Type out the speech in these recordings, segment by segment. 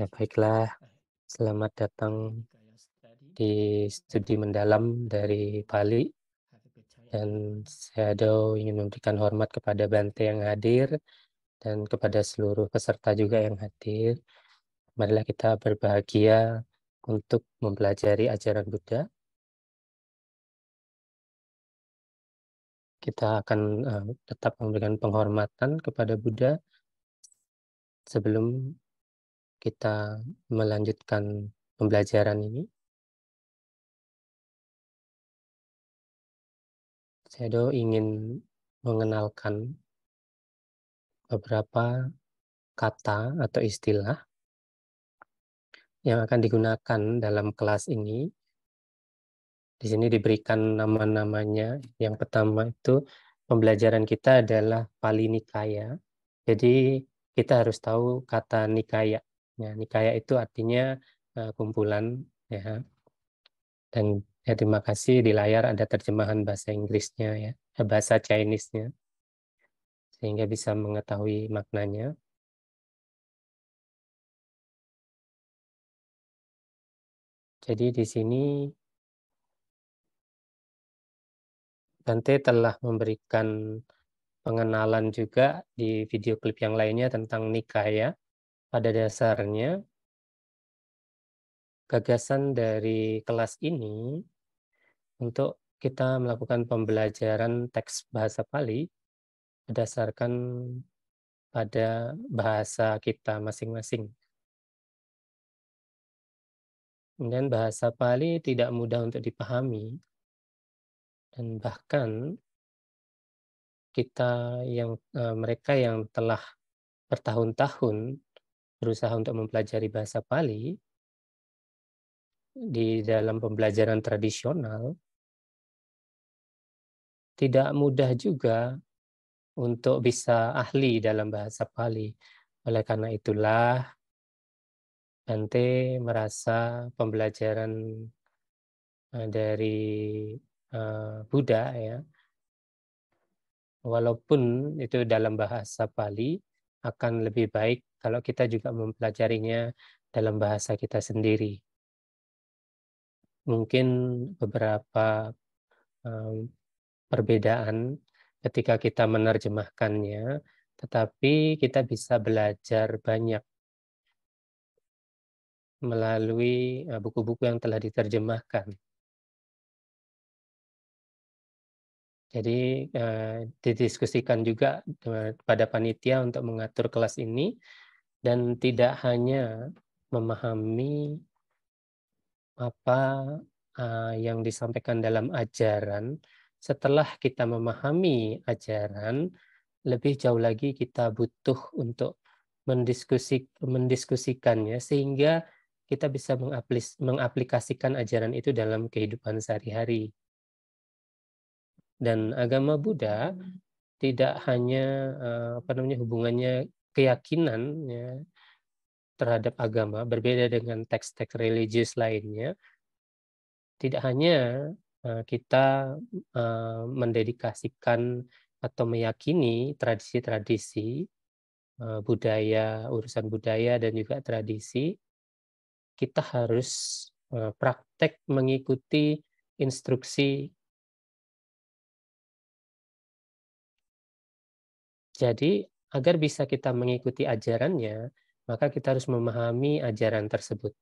Ya, baiklah. Selamat datang di studi mendalam dari Bali. Dan Shadow ingin memberikan hormat kepada Bante yang hadir dan kepada seluruh peserta juga yang hadir. Marilah kita berbahagia untuk mempelajari ajaran Buddha. Kita akan eh, tetap memberikan penghormatan kepada Buddha sebelum kita melanjutkan pembelajaran ini. Saya do ingin mengenalkan beberapa kata atau istilah yang akan digunakan dalam kelas ini. Di sini diberikan nama-namanya. Yang pertama itu pembelajaran kita adalah Pali Nikaya. Jadi kita harus tahu kata Nikaya. Ya, nikaya itu artinya uh, kumpulan. Ya. Dan ya, terima kasih di layar ada terjemahan bahasa Inggrisnya ya, eh, bahasa Chinese-nya sehingga bisa mengetahui maknanya. Jadi di sini Dante telah memberikan pengenalan juga di video klip yang lainnya tentang nikah ya. Pada dasarnya, gagasan dari kelas ini untuk kita melakukan pembelajaran teks bahasa Pali berdasarkan pada bahasa kita masing-masing. Kemudian bahasa Pali tidak mudah untuk dipahami dan bahkan kita yang eh, mereka yang telah bertahun-tahun berusaha untuk mempelajari bahasa Pali di dalam pembelajaran tradisional tidak mudah juga untuk bisa ahli dalam bahasa Pali. Oleh karena itulah Bante merasa pembelajaran eh, dari eh, Buddha ya walaupun itu dalam bahasa Pali akan lebih baik kalau kita juga mempelajarinya dalam bahasa kita sendiri. Mungkin beberapa um, perbedaan ketika kita menerjemahkannya, tetapi kita bisa belajar banyak melalui buku-buku yang telah diterjemahkan. Jadi eh, didiskusikan juga eh, pada panitia untuk mengatur kelas ini dan tidak hanya memahami apa eh, yang disampaikan dalam ajaran. Setelah kita memahami ajaran, lebih jauh lagi kita butuh untuk mendiskusik, mendiskusikannya sehingga kita bisa mengaplikasikan ajaran itu dalam kehidupan sehari-hari. Dan agama Buddha tidak hanya eh, apa namanya hubungannya keyakinan ya, terhadap agama berbeda dengan teks-teks religius lainnya. Tidak hanya eh, kita eh, mendedikasikan atau meyakini tradisi-tradisi budaya, urusan budaya dan juga tradisi, kita harus praktek mengikuti instruksi Jadi, agar bisa kita mengikuti ajarannya, maka kita harus memahami ajaran tersebut.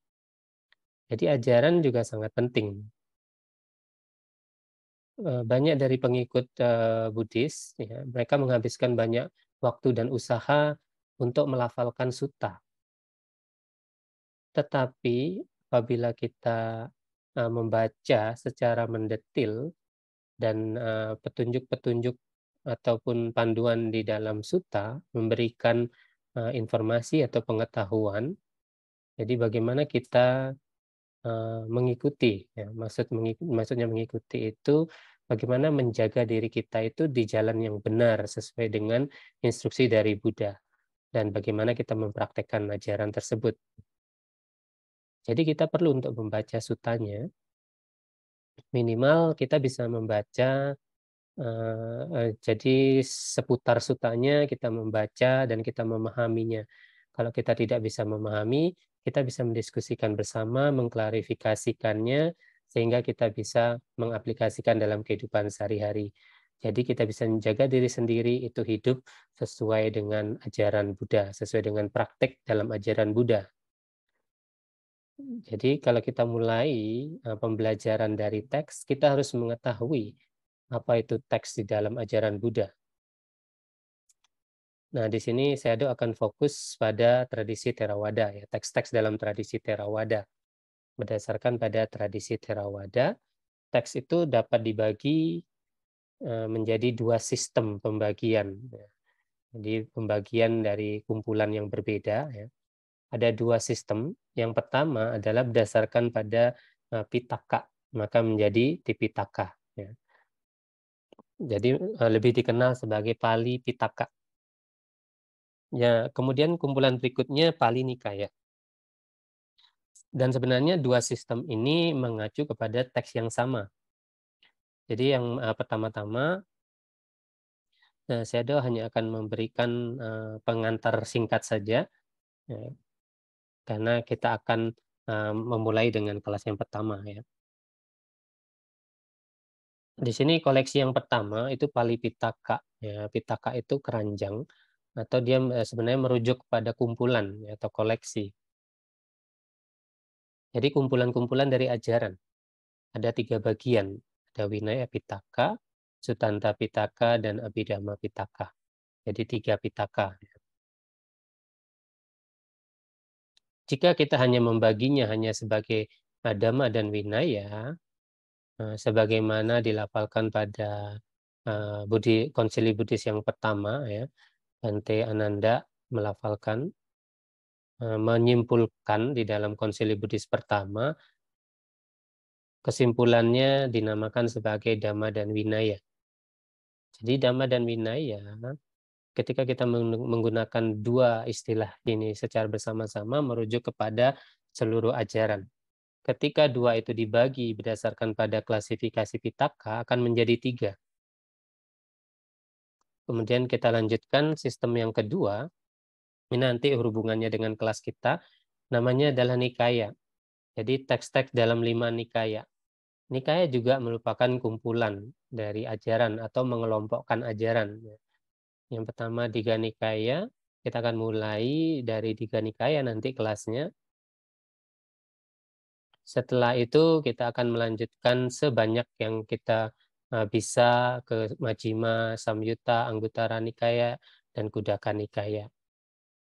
Jadi, ajaran juga sangat penting. Eh, banyak dari pengikut eh, Buddhis, ya, mereka menghabiskan banyak waktu dan usaha untuk melafalkan suta. Tetapi, apabila kita eh, membaca secara mendetil dan petunjuk-petunjuk ataupun panduan di dalam suta memberikan uh, informasi atau pengetahuan. Jadi bagaimana kita uh, mengikuti, ya, maksud maksudnya mengikuti itu bagaimana menjaga diri kita itu di jalan yang benar sesuai dengan instruksi dari Buddha dan bagaimana kita mempraktekkan ajaran tersebut. Jadi kita perlu untuk membaca sutanya. Minimal kita bisa membaca Eh, eh, jadi seputar sutanya kita membaca dan kita memahaminya. Kalau kita tidak bisa memahami, kita bisa mendiskusikan bersama, mengklarifikasikannya, sehingga kita bisa mengaplikasikan dalam kehidupan sehari-hari. Jadi kita bisa menjaga diri sendiri itu hidup sesuai dengan ajaran Buddha, sesuai dengan praktek dalam ajaran Buddha. Jadi kalau kita mulai eh, pembelajaran dari teks, kita harus mengetahui apa itu teks di dalam ajaran Buddha. Nah, di sini saya akan fokus pada tradisi Theravada, ya, teks-teks dalam tradisi Theravada. Berdasarkan pada tradisi Theravada, teks itu dapat dibagi eh, menjadi dua sistem pembagian. Ya. Jadi pembagian dari kumpulan yang berbeda. Ya. Ada dua sistem. Yang pertama adalah berdasarkan pada eh, pitaka, maka menjadi tipitaka. Ya. Jadi eh, lebih dikenal sebagai Pali Pitaka. Ya, kemudian kumpulan berikutnya Pali Nikaya. Dan sebenarnya dua sistem ini mengacu kepada teks yang sama. Jadi yang uh, pertama-tama uh, eh, doh hanya akan memberikan uh, pengantar singkat saja. Ya, karena kita akan uh, memulai dengan kelas yang pertama ya. Di sini koleksi yang pertama itu Palipitaka. Ya, pitaka itu keranjang atau dia eh, sebenarnya merujuk pada kumpulan ya, atau koleksi. Jadi kumpulan-kumpulan dari ajaran. Ada tiga bagian. Ada Winaya Pitaka, Sutanta Pitaka, dan Abhidhamma Pitaka. Jadi tiga pitaka. Jika kita hanya membaginya hanya sebagai Adama dan Winaya, Eh, sebagaimana dilafalkan pada uh, Budi Konsili Buddhis yang pertama ya Bante Ananda melafalkan uh, menyimpulkan di dalam Konsili Buddhis pertama kesimpulannya dinamakan sebagai dhamma dan winaya. Jadi dhamma dan winaya ketika kita menggunakan dua istilah ini secara bersama-sama merujuk kepada seluruh ajaran ketika dua itu dibagi berdasarkan pada klasifikasi Pitaka akan menjadi tiga. Kemudian kita lanjutkan sistem yang kedua. Ini nanti hubungannya dengan kelas kita. Namanya adalah Nikaya. Jadi teks-teks dalam lima Nikaya. Nikaya juga merupakan kumpulan dari ajaran atau mengelompokkan ajaran. Yang pertama tiga Nikaya. Kita akan mulai dari tiga Nikaya nanti kelasnya setelah itu kita akan melanjutkan sebanyak yang kita eh, bisa ke Majima, samyuta Anggutara Nikaya, dan Kudaka Nikaya.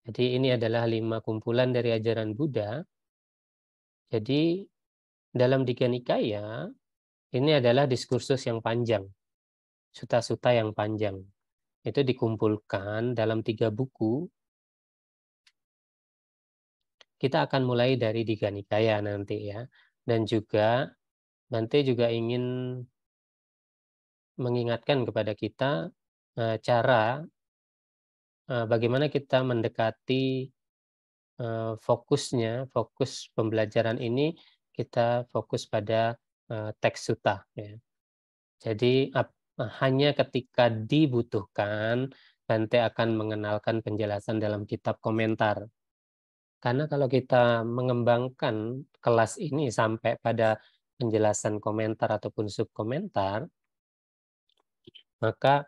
Jadi ini adalah lima kumpulan dari ajaran Buddha. Jadi dalam Dika Nikaya, ini adalah diskursus yang panjang, suta-suta yang panjang. Itu dikumpulkan dalam tiga buku kita akan mulai dari Diga Nikaya nanti ya. Dan juga Bante juga ingin mengingatkan kepada kita eh, cara eh, bagaimana kita mendekati eh, fokusnya, fokus pembelajaran ini kita fokus pada teks suta. Ya. Jadi hanya ketika dibutuhkan Bante akan mengenalkan penjelasan dalam kitab komentar. Karena kalau kita mengembangkan kelas ini sampai pada penjelasan komentar ataupun subkomentar, maka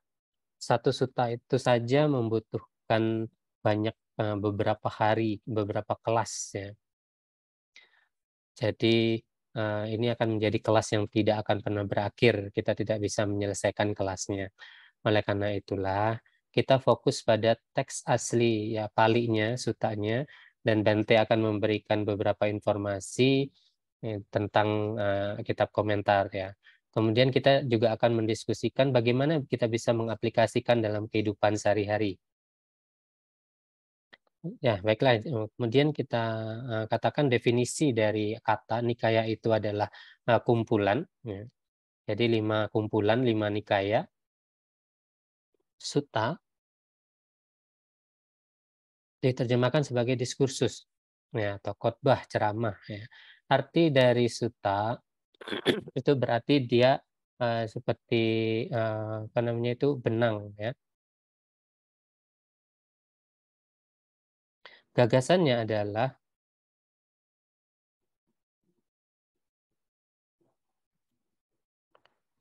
satu suta itu saja membutuhkan banyak eh, beberapa hari, beberapa kelas ya. Jadi eh, ini akan menjadi kelas yang tidak akan pernah berakhir. Kita tidak bisa menyelesaikan kelasnya. Oleh karena itulah kita fokus pada teks asli ya palinya, sutanya dan Dante akan memberikan beberapa informasi eh, tentang uh, kitab komentar ya. Kemudian kita juga akan mendiskusikan bagaimana kita bisa mengaplikasikan dalam kehidupan sehari-hari. Ya, baiklah. Kemudian kita uh, katakan definisi dari kata nikaya itu adalah uh, kumpulan. Ya. Jadi lima kumpulan, lima nikaya. suta diterjemahkan sebagai diskursus ya atau khotbah ceramah ya. Arti dari suta itu berarti dia uh, seperti uh, apa namanya itu benang ya. Gagasannya adalah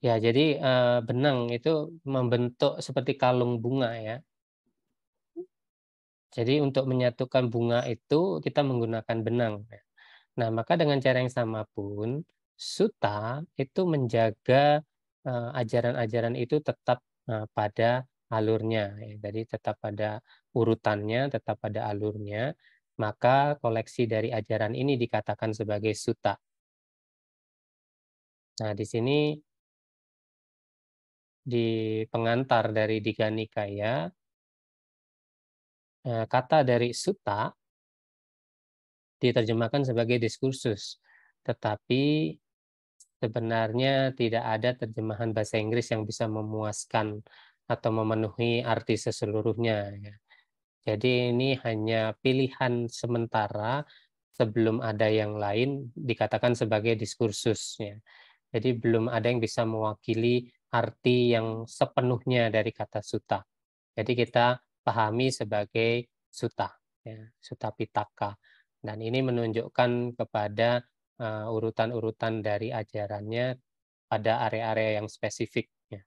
Ya, jadi uh, benang itu membentuk seperti kalung bunga ya. Jadi untuk menyatukan bunga itu kita menggunakan benang. Ya. Nah, maka dengan cara yang sama pun suta itu menjaga eh, ajaran-ajaran itu tetap eh, pada alurnya, ya. jadi tetap pada urutannya, tetap pada alurnya. Maka koleksi dari ajaran ini dikatakan sebagai suta. Nah, di sini di pengantar dari Diganikaya Nikaya Eh, kata dari suta diterjemahkan sebagai diskursus, tetapi sebenarnya tidak ada terjemahan bahasa Inggris yang bisa memuaskan atau memenuhi arti seseluruhnya. Ya. Jadi ini hanya pilihan sementara sebelum ada yang lain dikatakan sebagai diskursus. Jadi belum ada yang bisa mewakili arti yang sepenuhnya dari kata suta. Jadi kita pahami sebagai suta, ya, suta pitaka. Dan ini menunjukkan kepada eh, urutan-urutan uh, dari ajarannya pada area-area yang spesifik. Ya.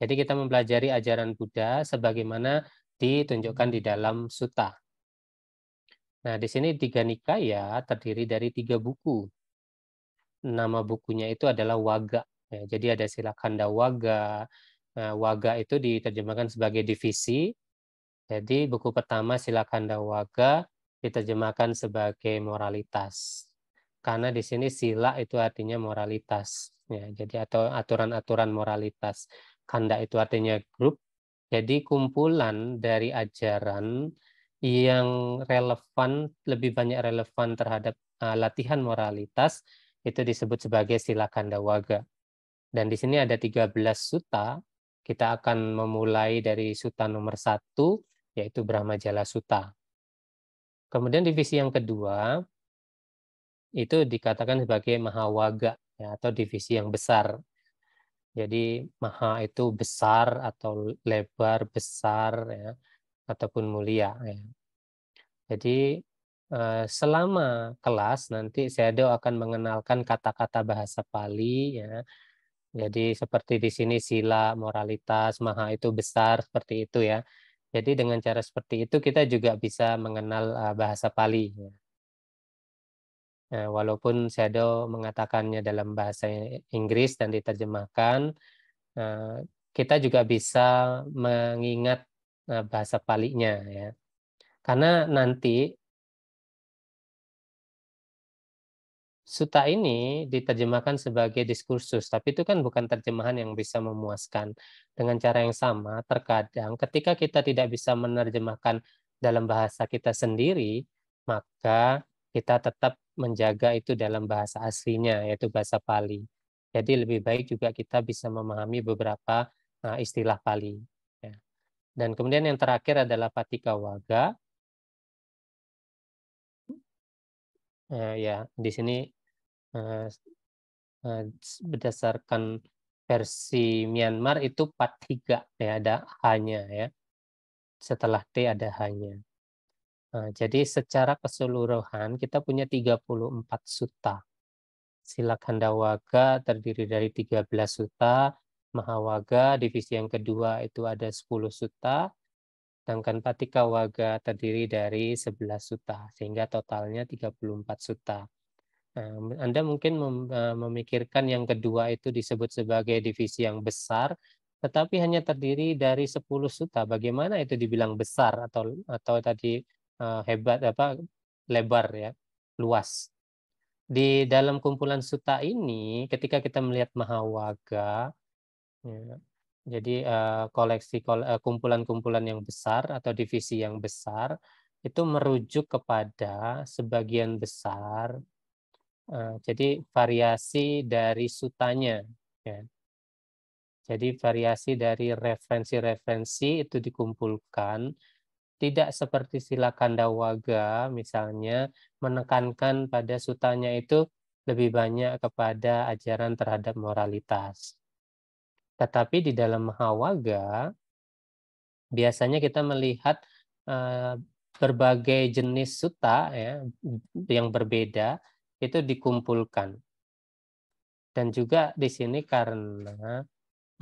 Jadi kita mempelajari ajaran Buddha sebagaimana ditunjukkan di dalam suta. Nah, di sini tiga nikaya terdiri dari tiga buku. Nama bukunya itu adalah Waga. Ya, jadi ada kanda Waga, Eh, waga itu diterjemahkan sebagai divisi. Jadi buku pertama Silakanda Waga diterjemahkan sebagai moralitas. Karena di sini sila itu artinya moralitas. Ya, jadi atau aturan-aturan moralitas. Kanda itu artinya grup. Jadi kumpulan dari ajaran yang relevan lebih banyak relevan terhadap uh, latihan moralitas itu disebut sebagai sila kanda waga. Dan di sini ada 13 suta kita akan memulai dari suta nomor satu, yaitu Brahma Jala Suta. Kemudian divisi yang kedua, itu dikatakan sebagai Mahawaga, ya, atau divisi yang besar. Jadi maha itu besar atau lebar, besar, ya, ataupun mulia. Ya. Jadi eh, selama kelas nanti saya akan mengenalkan kata-kata bahasa Pali ya jadi seperti di sini sila, moralitas, maha itu besar seperti itu ya. Jadi dengan cara seperti itu kita juga bisa mengenal eh, bahasa Pali. Nah, walaupun Shadow mengatakannya dalam bahasa Inggris dan diterjemahkan, eh, kita juga bisa mengingat bahasa Palinya ya. Karena nanti Suta ini diterjemahkan sebagai diskursus, tapi itu kan bukan terjemahan yang bisa memuaskan. Dengan cara yang sama, terkadang ketika kita tidak bisa menerjemahkan dalam bahasa kita sendiri, maka kita tetap menjaga itu dalam bahasa aslinya, yaitu bahasa Pali. Jadi lebih baik juga kita bisa memahami beberapa eh, istilah Pali. Ya. Dan kemudian yang terakhir adalah Patika Waga. Uh, eh, ya, di sini uh, berdasarkan versi Myanmar itu 43 ya ada hanya ya setelah T ada hanya uh, eh, jadi secara keseluruhan kita punya 34 suta sila kandawaga terdiri dari 13 suta mahawaga divisi yang kedua itu ada 10 suta sedangkan patikawaga terdiri dari 11 suta sehingga totalnya 34 suta anda mungkin memikirkan yang kedua itu disebut sebagai divisi yang besar, tetapi hanya terdiri dari 10 suta. Bagaimana itu dibilang besar atau atau tadi hebat apa lebar ya, luas. Di dalam kumpulan suta ini ketika kita melihat mahawaga ya, jadi koleksi kumpulan-kumpulan yang besar atau divisi yang besar itu merujuk kepada sebagian besar Eh, jadi variasi dari sutanya. Ya. Jadi variasi dari referensi-referensi itu dikumpulkan, tidak seperti sila waga misalnya menekankan pada sutanya itu lebih banyak kepada ajaran terhadap moralitas. Tetapi di dalam mahawaga biasanya kita melihat uh, berbagai jenis suta ya, yang berbeda itu dikumpulkan. Dan juga di sini karena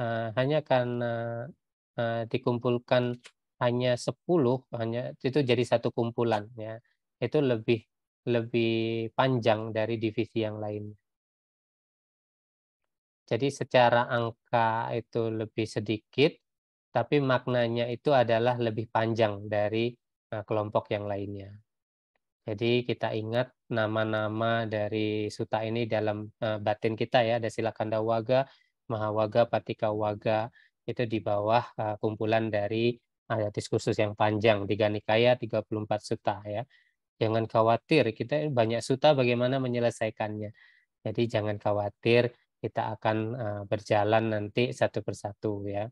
uh, hanya karena uh, dikumpulkan hanya 10 hanya itu jadi satu kumpulan ya. Itu lebih lebih panjang dari divisi yang lainnya. Jadi secara angka itu lebih sedikit, tapi maknanya itu adalah lebih panjang dari eh, kelompok yang lainnya. Jadi kita ingat nama-nama dari suta ini dalam uh, batin kita ya ada Silakanda Waga, Mahawaga, Patika Waga itu di bawah uh, kumpulan dari ada diskursus yang panjang tiga nikaya 34 suta ya. Jangan khawatir kita banyak suta bagaimana menyelesaikannya. Jadi jangan khawatir kita akan uh, berjalan nanti satu persatu ya.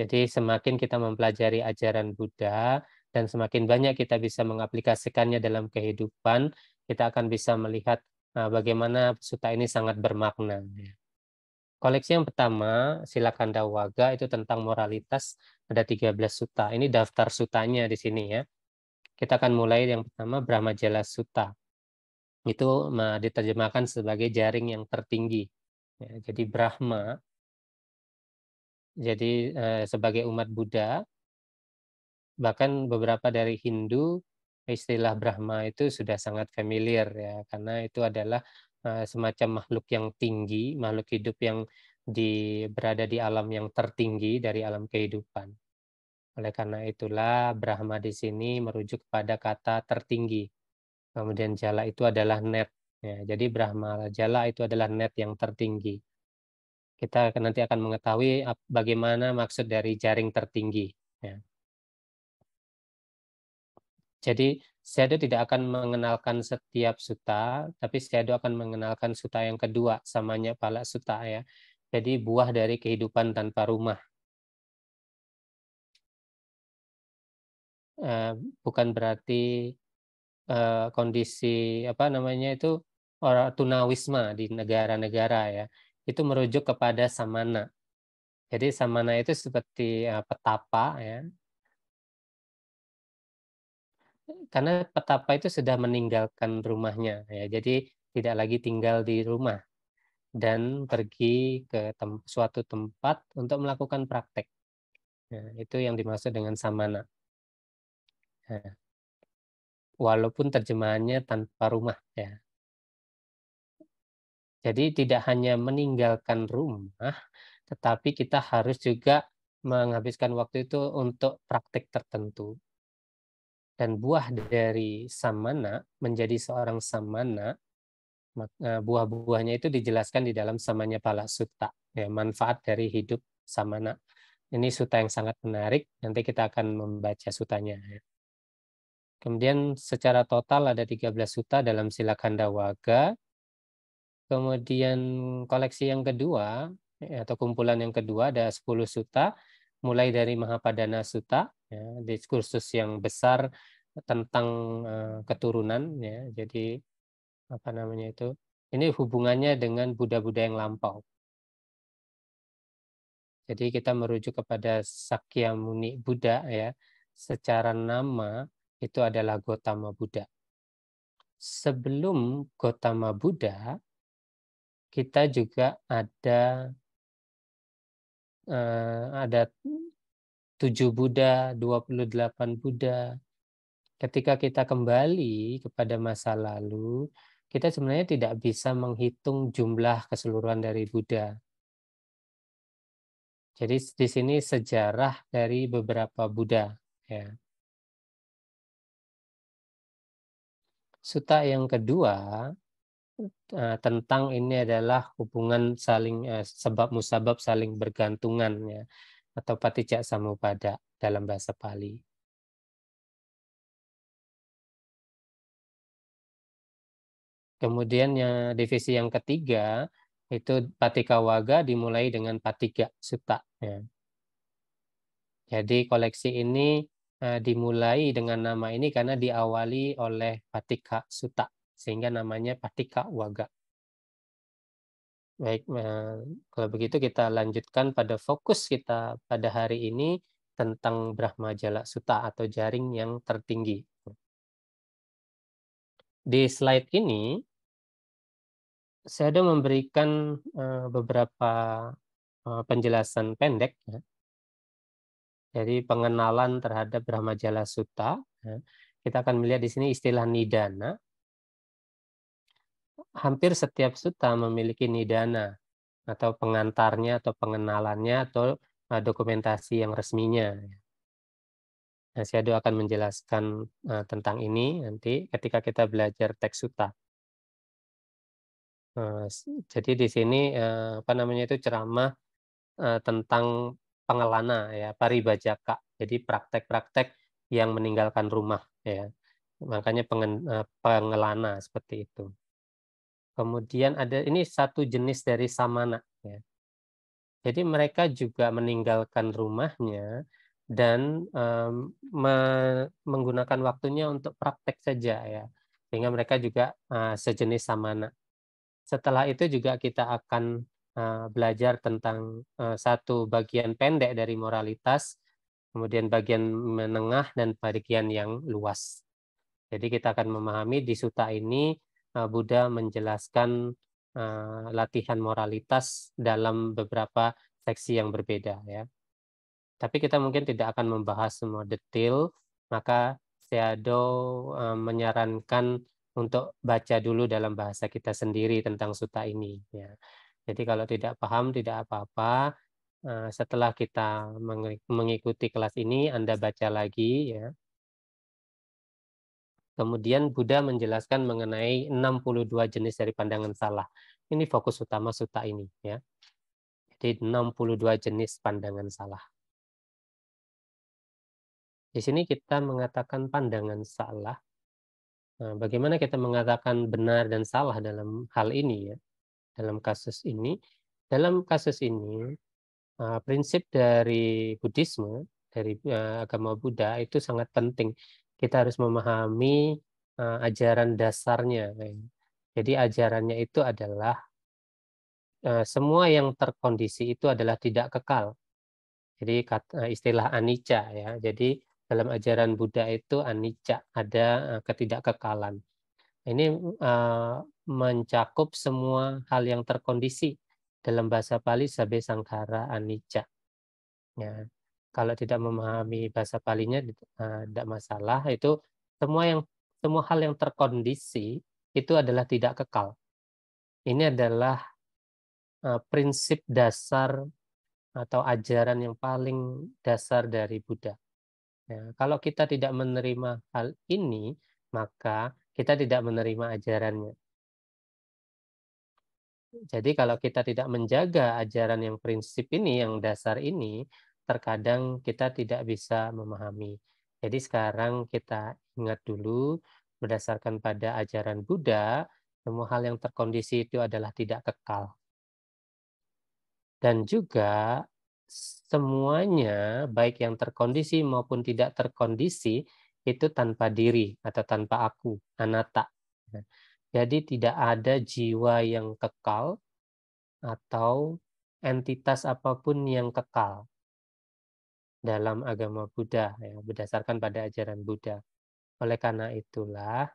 Jadi semakin kita mempelajari ajaran Buddha dan semakin banyak kita bisa mengaplikasikannya dalam kehidupan, kita akan bisa melihat eh, bagaimana suta ini sangat bermakna. Ya. Koleksi yang pertama, silakan da'waga itu tentang moralitas, ada 13 suta. Ini daftar sutanya di sini ya. Kita akan mulai yang pertama, Brahma Jala Suta. Itu diterjemahkan sebagai jaring yang tertinggi. Ya, jadi Brahma, jadi eh, sebagai umat Buddha, bahkan beberapa dari Hindu istilah Brahma itu sudah sangat familiar ya karena itu adalah semacam makhluk yang tinggi, makhluk hidup yang di berada di alam yang tertinggi dari alam kehidupan. Oleh karena itulah Brahma di sini merujuk pada kata tertinggi. Kemudian jala itu adalah net. Ya, jadi Brahma jala itu adalah net yang tertinggi. Kita nanti akan mengetahui bagaimana maksud dari jaring tertinggi. Ya. Jadi Shadow tidak akan mengenalkan setiap suta, tapi Shadow akan mengenalkan suta yang kedua, samanya pala suta ya. Jadi buah dari kehidupan tanpa rumah. Eh, bukan berarti eh, kondisi apa namanya itu orang tunawisma di negara-negara ya itu merujuk kepada samana. Jadi samana itu seperti uh, petapa ya, karena petapa itu sudah meninggalkan rumahnya ya. Jadi tidak lagi tinggal di rumah dan pergi ke tem suatu tempat untuk melakukan praktek. ya, itu yang dimaksud dengan samana. ya. walaupun terjemahannya tanpa rumah ya. Jadi tidak hanya meninggalkan rumah, tetapi kita harus juga menghabiskan waktu itu untuk praktik tertentu dan buah dari samana menjadi seorang samana e, buah-buahnya itu dijelaskan di dalam samanya pala sutta ya manfaat dari hidup samana ini suta yang sangat menarik nanti kita akan membaca sutanya ya. kemudian secara total ada 13 suta dalam silakanda waga kemudian koleksi yang kedua ya, atau kumpulan yang kedua ada 10 suta mulai dari mahapadana suta ya, diskursus yang besar tentang uh, keturunan ya jadi apa namanya itu ini hubungannya dengan Buddha-Buddha yang lampau jadi kita merujuk kepada Muni Buddha ya secara nama itu adalah Gotama Buddha sebelum Gotama Buddha kita juga ada eh, ada 7 Buddha, 28 Buddha. Ketika kita kembali kepada masa lalu, kita sebenarnya tidak bisa menghitung jumlah keseluruhan dari Buddha. Jadi di sini sejarah dari beberapa Buddha. Ya. Suta yang kedua eh, tentang ini adalah hubungan saling eh, sebab musabab saling bergantungan ya atau patijak samupada dalam bahasa Pali. Kemudian yang divisi yang ketiga itu patika waga dimulai dengan patika sutak Ya. Jadi koleksi ini uh, dimulai dengan nama ini karena diawali oleh patika sutak sehingga namanya patika waga. Baik, kalau begitu kita lanjutkan pada fokus kita pada hari ini tentang Brahma Jala Suta atau jaring yang tertinggi. Di slide ini, saya sudah memberikan e, beberapa e, penjelasan pendek. Ya. dari pengenalan terhadap Brahma Jala Suta. Ya. Kita akan melihat di sini istilah Nidana, hampir setiap suta memiliki nidana atau pengantarnya atau pengenalannya atau eh, dokumentasi yang resminya. Nah, Syadu akan menjelaskan eh, tentang ini nanti ketika kita belajar teks suta. Eh, jadi di sini apa namanya itu ceramah tentang pengelana ya paribajaka. Jadi praktek-praktek yang meninggalkan rumah ya. Makanya pengelana seperti itu. Kemudian ada ini satu jenis dari samana. Ya. Jadi mereka juga meninggalkan rumahnya dan um, me menggunakan waktunya untuk praktek saja ya, sehingga mereka juga uh, sejenis samana. Setelah itu juga kita akan uh, belajar tentang uh, satu bagian pendek dari moralitas, kemudian bagian menengah dan bagian yang luas. Jadi kita akan memahami di suta ini Eh, Buddha menjelaskan uh, latihan moralitas dalam beberapa seksi yang berbeda ya. Tapi kita mungkin tidak akan membahas semua detail, maka Seado uh, menyarankan untuk baca dulu dalam bahasa kita sendiri tentang suta ini ya. Jadi kalau tidak paham tidak apa-apa, setelah kita mengikuti kelas ini Anda baca lagi ya Kemudian Buddha menjelaskan mengenai 62 jenis dari pandangan salah. Ini fokus utama suta ini ya. Jadi 62 jenis pandangan salah. Di sini kita mengatakan pandangan salah. Nah, bagaimana kita mengatakan benar dan salah dalam hal ini ya? Dalam kasus ini, dalam kasus ini eh, prinsip dari Buddhisme dari eh, agama Buddha itu sangat penting kita harus memahami uh, ajaran dasarnya. Eh. Jadi ajarannya itu adalah uh, semua yang terkondisi itu adalah tidak kekal. Jadi kata, istilah anicca ya. Jadi dalam ajaran Buddha itu anicca ada uh, ketidakkekalan. Ini uh, mencakup semua hal yang terkondisi dalam bahasa Pali sebagai sangkara anicca. Ya kalau tidak memahami bahasa Palinya eh, tidak masalah itu semua yang semua hal yang terkondisi itu adalah tidak kekal. Ini adalah eh, prinsip dasar atau ajaran yang paling dasar dari Buddha. Ya, kalau kita tidak menerima hal ini, maka kita tidak menerima ajarannya. Jadi kalau kita tidak menjaga ajaran yang prinsip ini, yang dasar ini, terkadang kita tidak bisa memahami. Jadi sekarang kita ingat dulu berdasarkan pada ajaran Buddha, semua hal yang terkondisi itu adalah tidak kekal. Dan juga semuanya baik yang terkondisi maupun tidak terkondisi itu tanpa diri atau tanpa aku, anatta. Jadi tidak ada jiwa yang kekal atau entitas apapun yang kekal dalam agama Buddha ya, berdasarkan pada ajaran Buddha. Oleh karena itulah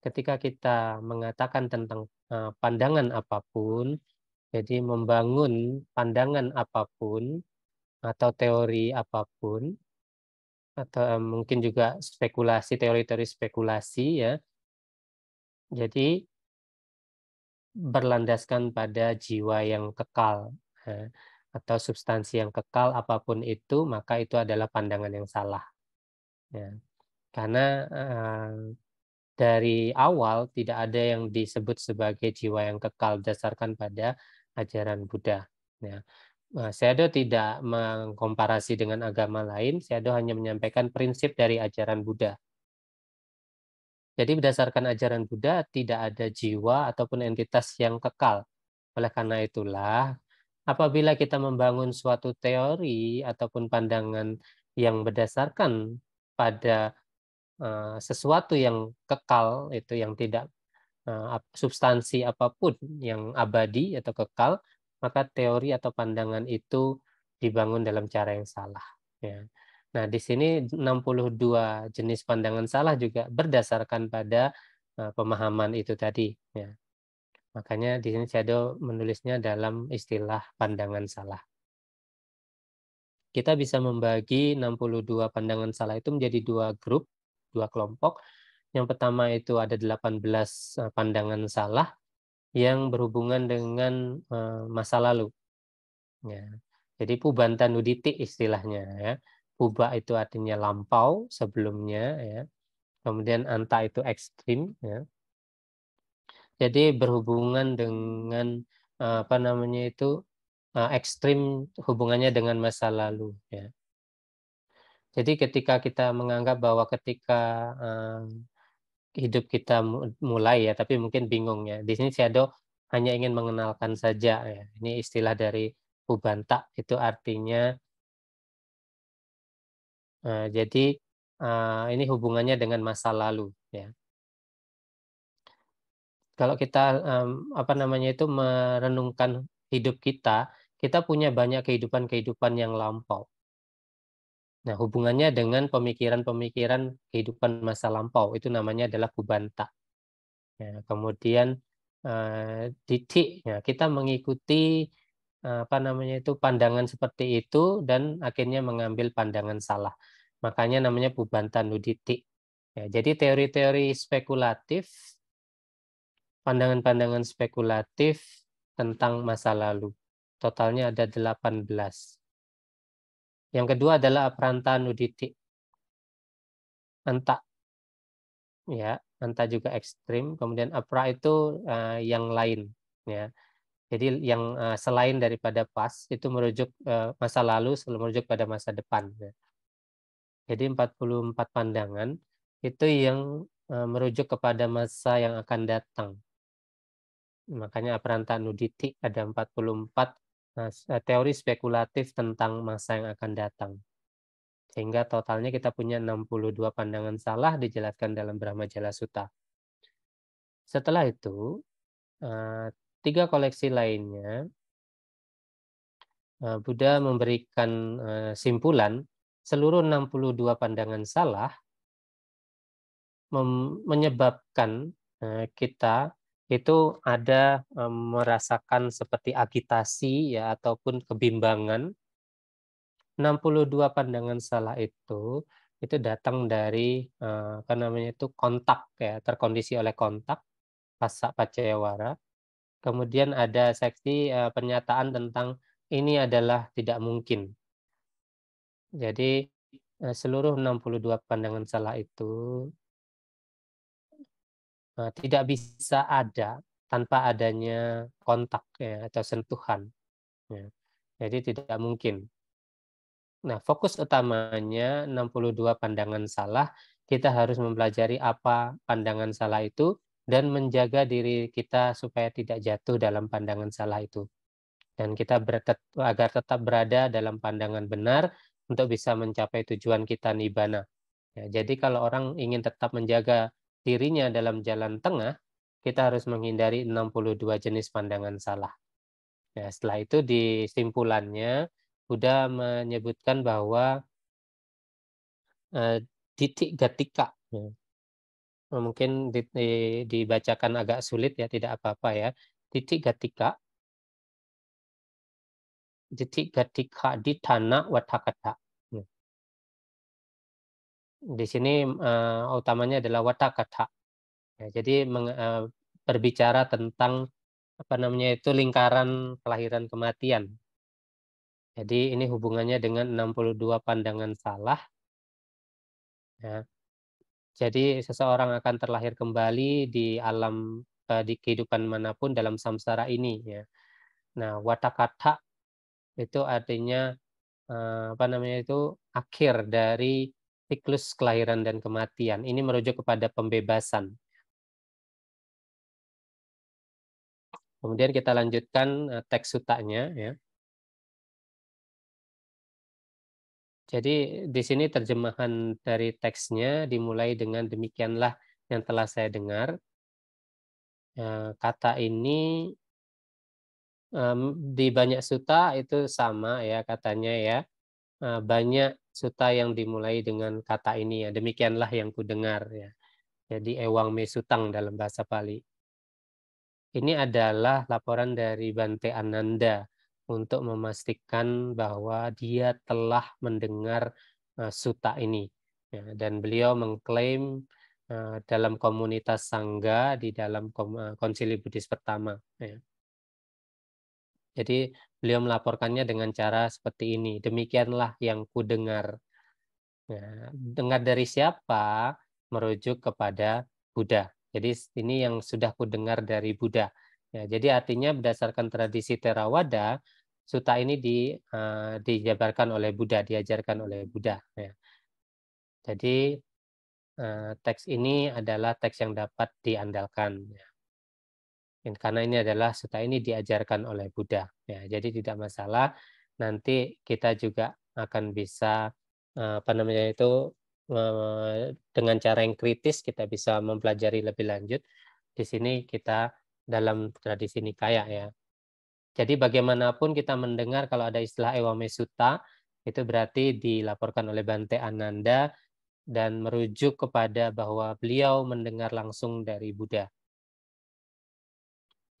ketika kita mengatakan tentang eh, pandangan apapun, jadi membangun pandangan apapun atau teori apapun atau eh, mungkin juga spekulasi teori-teori spekulasi ya. Jadi berlandaskan pada jiwa yang kekal. Ya atau substansi yang kekal apapun itu, maka itu adalah pandangan yang salah. Ya. Karena uh, dari awal tidak ada yang disebut sebagai jiwa yang kekal berdasarkan pada ajaran Buddha. Ya. Eh, Seado tidak mengkomparasi dengan agama lain, saya Seado hanya menyampaikan prinsip dari ajaran Buddha. Jadi berdasarkan ajaran Buddha tidak ada jiwa ataupun entitas yang kekal. Oleh karena itulah apabila kita membangun suatu teori ataupun pandangan yang berdasarkan pada uh, sesuatu yang kekal itu yang tidak uh, substansi apapun yang abadi atau kekal maka teori atau pandangan itu dibangun dalam cara yang salah ya. Nah, di sini 62 jenis pandangan salah juga berdasarkan pada uh, pemahaman itu tadi ya. Makanya di sini Shadow menulisnya dalam istilah pandangan salah. Kita bisa membagi 62 pandangan salah itu menjadi dua grup, dua kelompok. Yang pertama itu ada 18 eh, pandangan salah yang berhubungan dengan eh, masa lalu. Ya. Jadi pubanta nuditi istilahnya ya. Puba itu artinya lampau sebelumnya ya. Kemudian anta itu ekstrim ya jadi berhubungan dengan eh, apa namanya itu eh, ekstrim hubungannya dengan masa lalu ya jadi ketika kita menganggap bahwa ketika eh, hidup kita mulai ya tapi mungkin bingung ya di sini shadow hanya ingin mengenalkan saja ya ini istilah dari ubanta itu artinya jadi ini hubungannya dengan masa lalu ya kalau kita um, apa namanya itu merenungkan hidup kita, kita punya banyak kehidupan-kehidupan yang lampau. Nah, hubungannya dengan pemikiran-pemikiran kehidupan masa lampau itu namanya adalah kubanta. Ya, kemudian uh, eh, titik ya, kita mengikuti apa namanya itu pandangan seperti itu dan akhirnya mengambil pandangan salah. Makanya namanya bubantan nuditi. Ya, jadi teori-teori spekulatif pandangan-pandangan spekulatif tentang masa lalu. Totalnya ada 18. Yang kedua adalah apranta nuditi. Anta. Ya, anta juga ekstrim. Kemudian apra itu uh, yang lain. Ya. Jadi yang uh, selain daripada pas itu merujuk uh, masa lalu selalu merujuk pada masa depan. Ya. Jadi 44 pandangan itu yang merujuk kepada masa yang akan datang Makanya Apranta Nuditi ada 44 eh, teori spekulatif tentang masa yang akan datang. Sehingga totalnya kita punya 62 pandangan salah dijelaskan dalam Brahma Jala Sutta. Setelah itu, eh, tiga koleksi lainnya, eh, Buddha memberikan simpulan seluruh 62 pandangan salah menyebabkan kita itu ada mmm, merasakan seperti agitasi ya ataupun kebimbangan. 62 pandangan salah itu itu datang dari uh, apa namanya itu kontak ya terkondisi oleh kontak pasak pacewara. Kemudian ada seksi pernyataan tentang ini adalah tidak mungkin. Jadi seluruh 62 pandangan salah itu Eh, tidak bisa ada tanpa adanya kontak ya, atau sentuhan. Ya. Jadi tidak mungkin. Nah, fokus utamanya 62 pandangan salah, kita harus mempelajari apa pandangan salah itu dan menjaga diri kita supaya tidak jatuh dalam pandangan salah itu. Dan kita bertet agar tetap berada dalam pandangan benar untuk bisa mencapai tujuan kita nibana. Ya, jadi kalau orang ingin tetap menjaga dirinya dalam jalan tengah, kita harus menghindari 62 jenis pandangan salah. Nah, setelah itu di simpulannya, Buddha menyebutkan bahwa titik eh, gatika, ya. mungkin dibacakan agak sulit ya, tidak apa-apa ya. Titik gatika, titik gatika di tanah watakata di sini uh, utamanya adalah watakata. Ya, jadi meng, uh, berbicara tentang apa namanya itu lingkaran kelahiran kematian. Jadi ini hubungannya dengan 62 pandangan salah. Ya. Jadi seseorang akan terlahir kembali di alam uh, di kehidupan manapun dalam samsara ini ya. Nah, watakata itu artinya uh, apa namanya itu akhir dari siklus kelahiran dan kematian. Ini merujuk kepada pembebasan. Kemudian kita lanjutkan eh, teks sutanya. Ya. Jadi di sini terjemahan dari teksnya dimulai dengan demikianlah yang telah saya dengar. Eh, kata ini di banyak suta itu sama ya katanya ya. Eh, banyak suta yang dimulai dengan kata ini ya demikianlah yang kudengar ya jadi ewang mesutang dalam bahasa Pali ini adalah laporan dari Bante Ananda untuk memastikan bahwa dia telah mendengar uh, suta ini ya, dan beliau mengklaim uh, dalam komunitas sangga di dalam uh, konsili Buddhis pertama ya. Jadi beliau melaporkannya dengan cara seperti ini. Demikianlah yang ku Nah, dengar dari siapa? Merujuk kepada Buddha. Jadi ini yang sudah ku dengar dari Buddha. Ya, jadi artinya berdasarkan tradisi Theravada, suta ini di, uh, dijabarkan oleh Buddha, diajarkan oleh Buddha. Ya. Jadi uh, teks ini adalah teks yang dapat diandalkan. Ya karena ini adalah suta ini diajarkan oleh Buddha. Ya, jadi tidak masalah nanti kita juga akan bisa eh, apa namanya itu eh, dengan cara yang kritis kita bisa mempelajari lebih lanjut. Di sini kita dalam tradisi nikaya ya. Jadi bagaimanapun kita mendengar kalau ada istilah ewame suta itu berarti dilaporkan oleh Bante Ananda dan merujuk kepada bahwa beliau mendengar langsung dari Buddha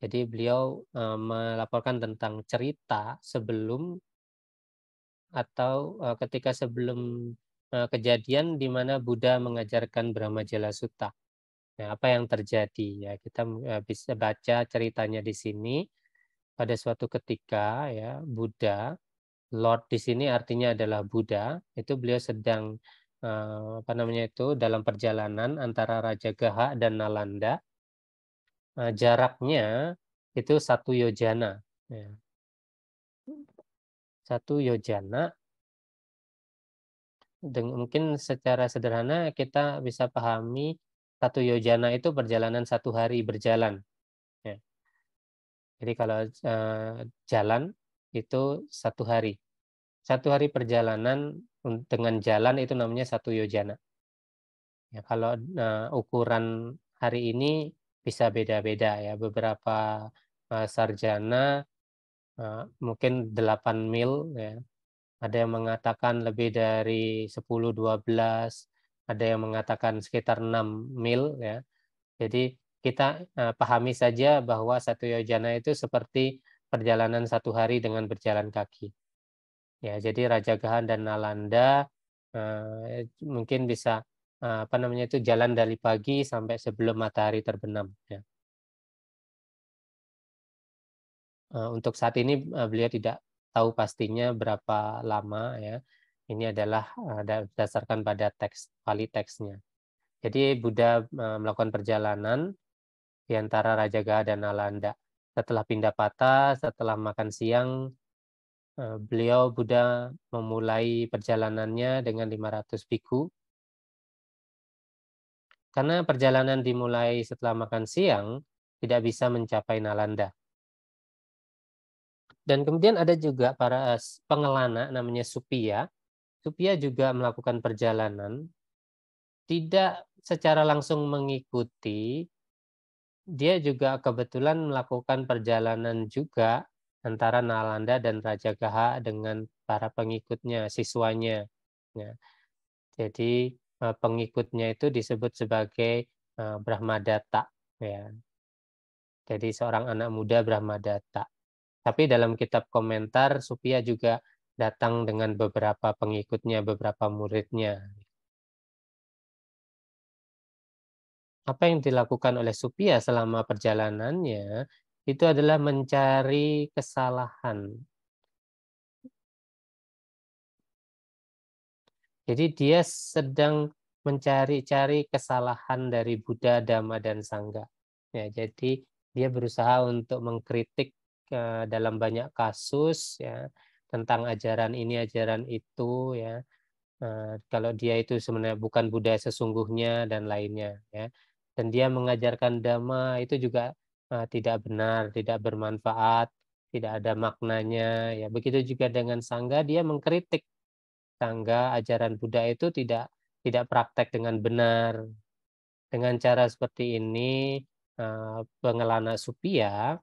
jadi beliau uh, melaporkan tentang cerita sebelum atau uh, ketika sebelum uh, kejadian di mana Buddha mengajarkan Brahma Jala Sutta. Nah, apa yang terjadi ya kita uh, bisa baca ceritanya di sini pada suatu ketika ya Buddha Lord di sini artinya adalah Buddha itu beliau sedang apa namanya itu dalam perjalanan antara Raja Gaha dan Nalanda Eh, jaraknya itu satu yojana. Ya. Satu yojana. mungkin secara sederhana kita bisa pahami satu yojana itu perjalanan satu hari berjalan. Ya. Jadi kalau eh, jalan itu satu hari. Satu hari perjalanan dengan jalan itu namanya satu yojana. Ya, kalau uh, ukuran hari ini bisa beda-beda ya. Beberapa uh, sarjana uh, mungkin 8 mil ya. Ada yang mengatakan lebih dari 10 12, ada yang mengatakan sekitar 6 mil ya. Jadi kita uh, pahami saja bahwa satu yojana itu seperti perjalanan satu hari dengan berjalan kaki. Ya, jadi Raja Gahan dan Nalanda eh, mungkin bisa Eh, apa namanya itu jalan dari pagi sampai sebelum matahari terbenam ya. Eh, untuk saat ini eh, beliau tidak tahu pastinya berapa lama ya. Ini adalah berdasarkan pada teks pali teksnya. Jadi Buddha melakukan perjalanan di antara Rajagaha dan Alanda Setelah pindah patah, setelah makan siang, beliau Buddha memulai perjalanannya dengan 500 biku karena perjalanan dimulai setelah makan siang, tidak bisa mencapai Nalanda. Dan kemudian ada juga para eh, pengelana namanya Supia. Supia juga melakukan perjalanan, tidak secara langsung mengikuti, dia juga kebetulan melakukan perjalanan juga antara Nalanda dan Raja Gaha dengan para pengikutnya, siswanya. Nah, jadi Eh, pengikutnya itu disebut sebagai eh, Brahmadatta ya. Jadi seorang anak muda Brahmadatta. Tapi dalam kitab komentar Supia juga datang dengan beberapa pengikutnya, beberapa muridnya. Apa yang dilakukan oleh Supia selama perjalanannya itu adalah mencari kesalahan Jadi dia sedang mencari-cari kesalahan dari Buddha, Dhamma, dan Sangga. Ya, jadi dia berusaha untuk mengkritik eh, dalam banyak kasus ya tentang ajaran ini, ajaran itu ya. Eh, kalau dia itu sebenarnya bukan Buddha sesungguhnya dan lainnya ya. Dan dia mengajarkan dhamma itu juga eh, tidak benar, tidak bermanfaat, tidak ada maknanya ya. Begitu juga dengan sangga dia mengkritik tangga ajaran Buddha itu tidak tidak praktek dengan benar. Dengan cara seperti ini, pengelana eh, supia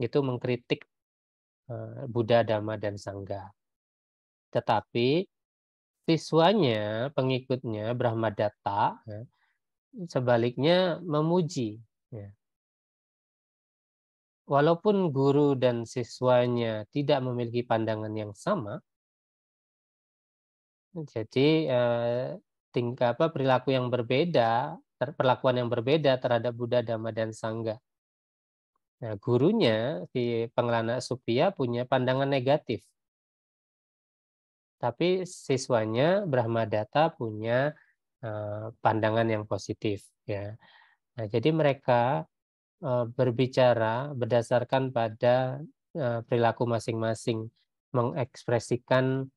itu mengkritik eh, Buddha, Dhamma, dan Sangga. Tetapi siswanya, pengikutnya, Brahmadatta, ya, sebaliknya memuji. Ya. Walaupun guru dan siswanya tidak memiliki pandangan yang sama, jadi eh, tingkah apa perilaku yang berbeda, perlakuan yang berbeda terhadap Buddha, Dhamma dan Sangga. Nah, gurunya di pengelana Supia punya pandangan negatif. Tapi siswanya Brahmadatta punya eh, pandangan yang positif ya. Nah, jadi mereka eh, berbicara berdasarkan pada perilaku masing-masing mengekspresikan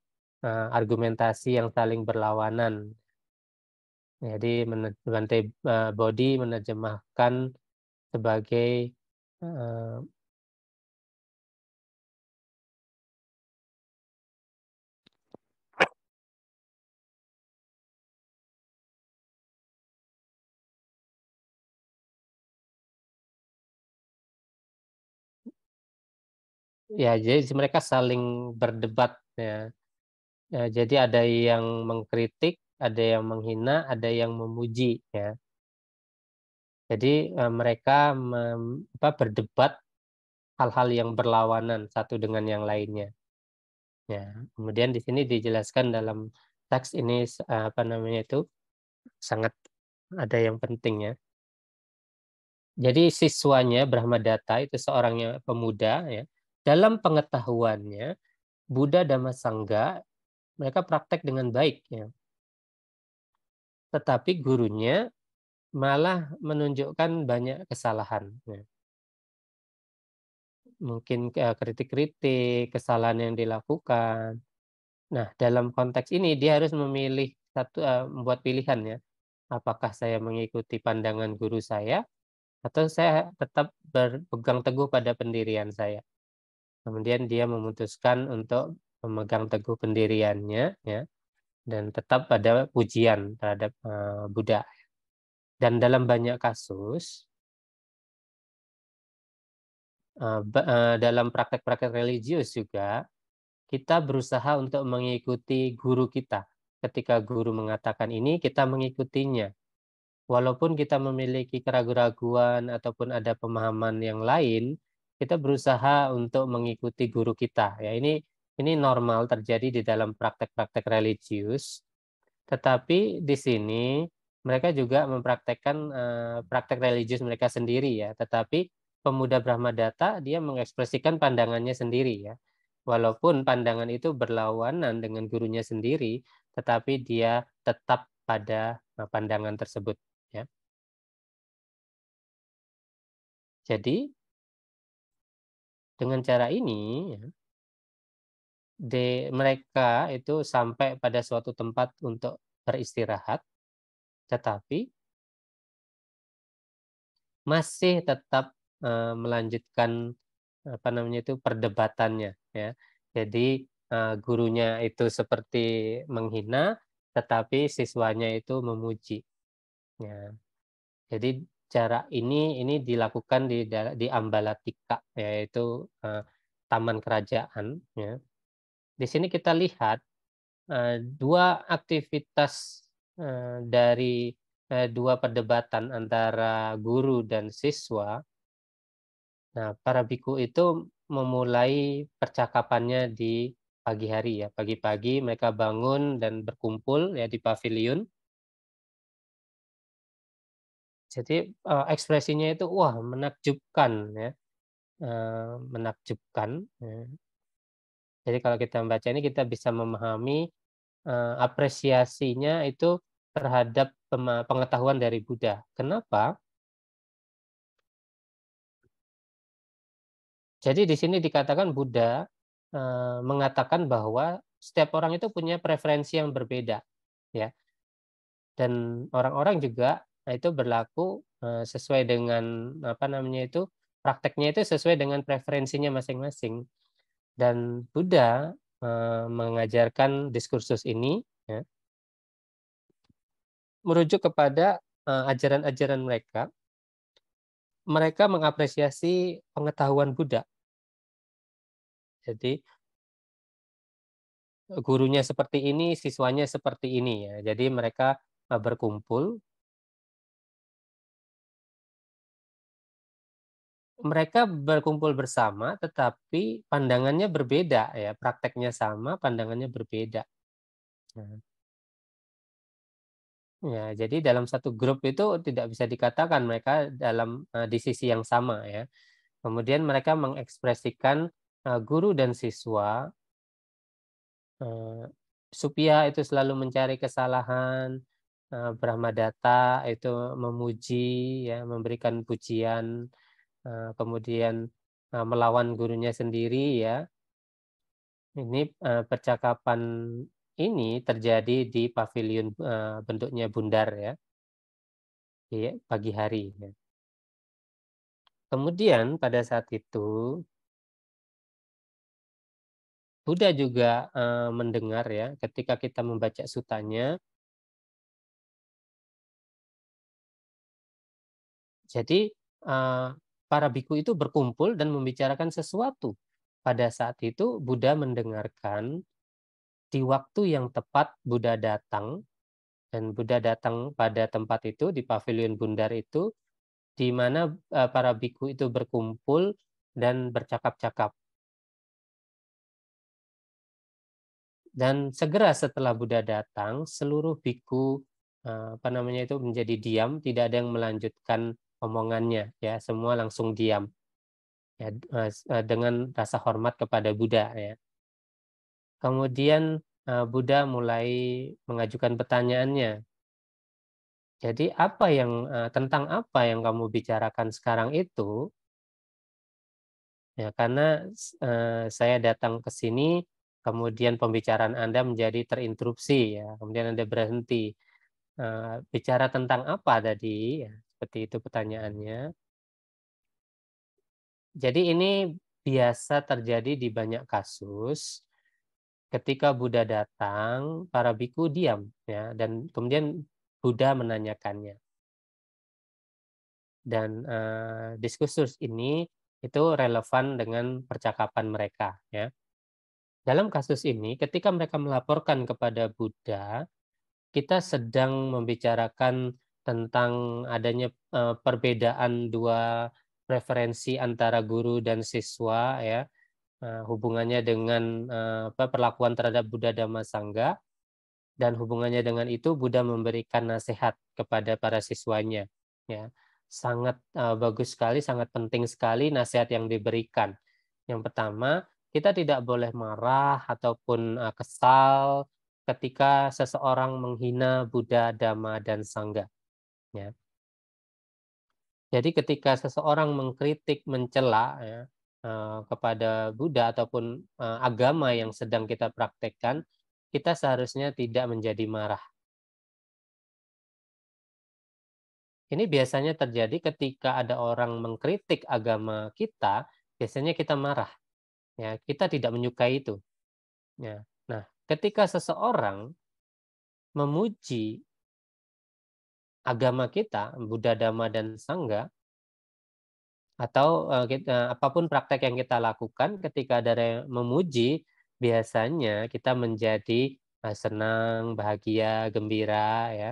uh, argumentasi yang saling berlawanan. Jadi Bante uh, menerjemahkan sebagai uh, ya jadi mereka saling berdebat ya Ya, jadi ada yang mengkritik, ada yang menghina, ada yang memuji ya. Jadi eh, mereka mem, apa, berdebat hal-hal yang berlawanan satu dengan yang lainnya. Ya, kemudian di sini dijelaskan dalam teks ini e, apa namanya itu sangat ada yang penting ya. Jadi siswanya Brahma Data itu seorang yang pemuda ya. Dalam pengetahuannya Buddha Dhamma Sangga mereka praktek dengan baik ya. Tetapi gurunya malah menunjukkan banyak kesalahan. Ya. Mungkin e, kritik-kritik, kesalahan yang dilakukan. Nah, dalam konteks ini dia harus memilih satu uh, membuat pilihan ya. Apakah saya mengikuti pandangan guru saya atau saya tetap berpegang teguh pada pendirian saya. Kemudian dia memutuskan untuk memegang teguh pendiriannya ya dan tetap pada pujian terhadap uh, Buddha. Dan dalam banyak kasus uh, uh, dalam praktek-praktek religius juga kita berusaha untuk mengikuti guru kita. Ketika guru mengatakan ini, kita mengikutinya. Walaupun kita memiliki keraguan-raguan ataupun ada pemahaman yang lain, kita berusaha untuk mengikuti guru kita. Ya, ini ini normal terjadi di dalam praktek-praktek religius, tetapi di sini mereka juga mempraktekkan eh, praktek religius mereka sendiri ya. Tetapi pemuda Brahma Data dia mengekspresikan pandangannya sendiri ya. Walaupun pandangan itu berlawanan dengan gurunya sendiri, tetapi dia tetap pada eh, pandangan tersebut ya. Jadi dengan cara ini ya, di mereka itu sampai pada suatu tempat untuk beristirahat, tetapi masih tetap uh, melanjutkan apa namanya itu perdebatannya ya. Jadi uh, gurunya itu seperti menghina tetapi siswanya itu memuji. Ya. Jadi cara ini ini dilakukan di di Ambalatika yaitu uh, taman kerajaan ya di sini kita lihat eh, dua aktivitas eh, dari eh, dua perdebatan antara guru dan siswa. Nah, para biku itu memulai percakapannya di pagi hari ya. Pagi-pagi mereka bangun dan berkumpul ya di pavilion. Jadi ekspresinya itu wah menakjubkan ya. menakjubkan ya. Jadi kalau kita membaca ini kita bisa memahami uh, apresiasinya itu terhadap pengetahuan dari Buddha. Kenapa? Jadi di sini dikatakan Buddha uh, mengatakan bahwa setiap orang itu punya preferensi yang berbeda, ya. Dan orang-orang juga eh, itu berlaku uh, sesuai dengan apa namanya itu prakteknya itu sesuai dengan preferensinya masing-masing dan Buddha eh, mengajarkan diskursus ini ya, merujuk kepada eh, ajaran-ajaran mereka mereka mengapresiasi pengetahuan Buddha jadi gurunya seperti ini siswanya seperti ini ya jadi mereka eh, berkumpul mereka berkumpul bersama tetapi pandangannya berbeda ya prakteknya sama pandangannya berbeda nah. ya jadi dalam satu grup itu tidak bisa dikatakan mereka dalam uh, di sisi yang sama ya kemudian mereka mengekspresikan uh, guru dan siswa uh, eh, supia itu selalu mencari kesalahan uh, Brahmadata itu memuji ya memberikan pujian Eh, kemudian eh, melawan gurunya sendiri ya. Ini eh, percakapan ini terjadi di pavilion bentuknya bundar ya. Di pagi hari ya. Kemudian pada saat itu Buddha juga mendengar ya ketika kita membaca sutanya. Jadi para biku itu berkumpul dan membicarakan sesuatu. Pada saat itu Buddha mendengarkan di waktu yang tepat Buddha datang dan Buddha datang pada tempat itu di pavilion Bundar itu di mana e, para biku itu berkumpul dan bercakap-cakap. Dan segera setelah Buddha datang, seluruh biku e, apa namanya itu menjadi diam, tidak ada yang melanjutkan omongannya ya semua langsung diam ya eh, eh, dengan rasa hormat kepada Buddha ya kemudian eh, Buddha mulai mengajukan pertanyaannya jadi apa yang tentang apa yang kamu bicarakan sekarang itu ya karena saya datang ke sini kemudian pembicaraan Anda menjadi terinterupsi ya, kemudian Anda berhenti. bicara tentang apa tadi? Ya seperti itu pertanyaannya. Jadi ini biasa terjadi di banyak kasus ketika Buddha datang, para biku diam ya dan kemudian Buddha menanyakannya. Dan uh, diskursus ini itu relevan dengan percakapan mereka ya. Dalam kasus ini ketika mereka melaporkan kepada Buddha, kita sedang membicarakan tentang adanya uh, perbedaan dua preferensi antara guru dan siswa ya uh, hubungannya dengan uh, perlakuan terhadap Buddha Dhamma Sangga dan hubungannya dengan itu Buddha memberikan nasihat kepada para siswanya ya sangat uh, bagus sekali sangat penting sekali nasihat yang diberikan yang pertama kita tidak boleh marah ataupun uh, kesal ketika seseorang menghina Buddha Dhamma dan Sangga ya. Jadi ketika seseorang mengkritik, mencela ya, eh, kepada Buddha ataupun eh, agama yang sedang kita praktekkan, kita seharusnya tidak menjadi marah. Ini biasanya terjadi ketika ada orang mengkritik agama kita, biasanya kita marah. Ya, kita tidak menyukai itu. Ya. Nah, ketika seseorang memuji agama kita, Buddha, Dhamma, dan Sangga, atau eh, kita, eh, apapun praktek yang kita lakukan ketika ada yang memuji, biasanya kita menjadi eh, senang, bahagia, gembira, ya.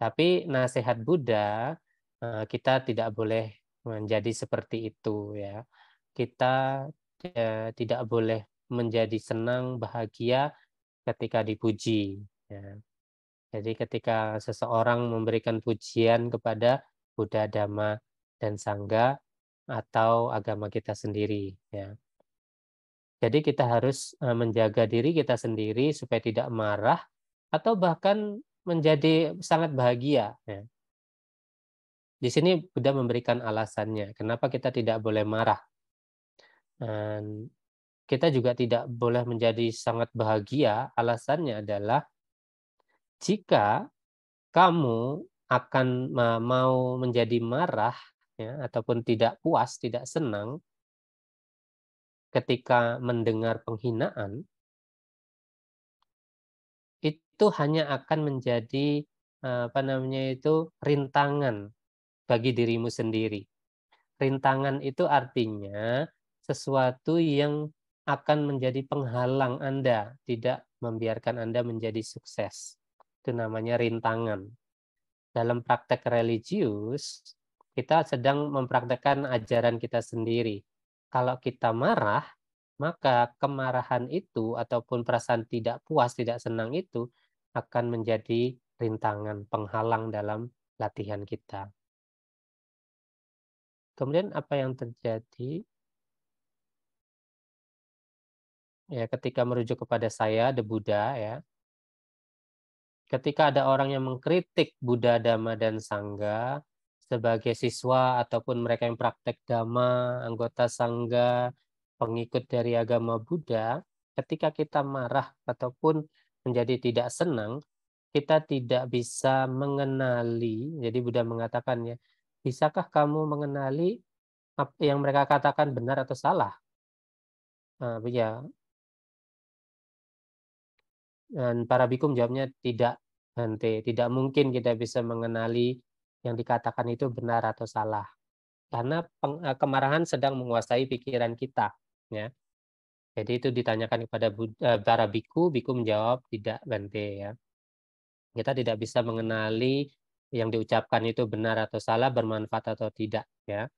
Tapi nasihat Buddha kita tidak boleh menjadi seperti itu, ya. Kita ya, tidak boleh menjadi senang, bahagia ketika dipuji. Ya. Jadi ketika seseorang memberikan pujian kepada Buddha, Dhamma, dan Sangga atau agama kita sendiri. Ya. Jadi kita harus e, menjaga diri kita sendiri supaya tidak marah atau bahkan menjadi sangat bahagia. Ya. Di sini Buddha memberikan alasannya kenapa kita tidak boleh marah. kita juga tidak boleh menjadi sangat bahagia. Alasannya adalah jika kamu akan mau menjadi marah ya, ataupun tidak puas, tidak senang ketika mendengar penghinaan, itu hanya akan menjadi apa namanya itu rintangan bagi dirimu sendiri. Rintangan itu artinya sesuatu yang akan menjadi penghalang Anda, tidak membiarkan Anda menjadi sukses itu namanya rintangan. Dalam praktek religius, kita sedang mempraktekkan ajaran kita sendiri. Kalau kita marah, maka kemarahan itu ataupun perasaan tidak puas, tidak senang itu akan menjadi rintangan penghalang dalam latihan kita. Kemudian apa yang terjadi? Ya, ketika merujuk kepada saya, The Buddha, ya, ketika ada orang yang mengkritik Buddha, Dhamma, dan Sangha sebagai siswa ataupun mereka yang praktek Dhamma, anggota Sangha, pengikut dari agama Buddha, ketika kita marah ataupun menjadi tidak senang, kita tidak bisa mengenali, jadi Buddha mengatakan ya, bisakah kamu mengenali yang mereka katakan benar atau salah? Nah, ya, dan para bikum jawabnya tidak nanti. Tidak mungkin kita bisa mengenali yang dikatakan itu benar atau salah. Karena eh, kemarahan sedang menguasai pikiran kita. Ya. Jadi itu ditanyakan kepada eh, para biku, biku menjawab tidak Bante ya. Kita tidak bisa mengenali yang diucapkan itu benar atau salah, bermanfaat atau tidak ya.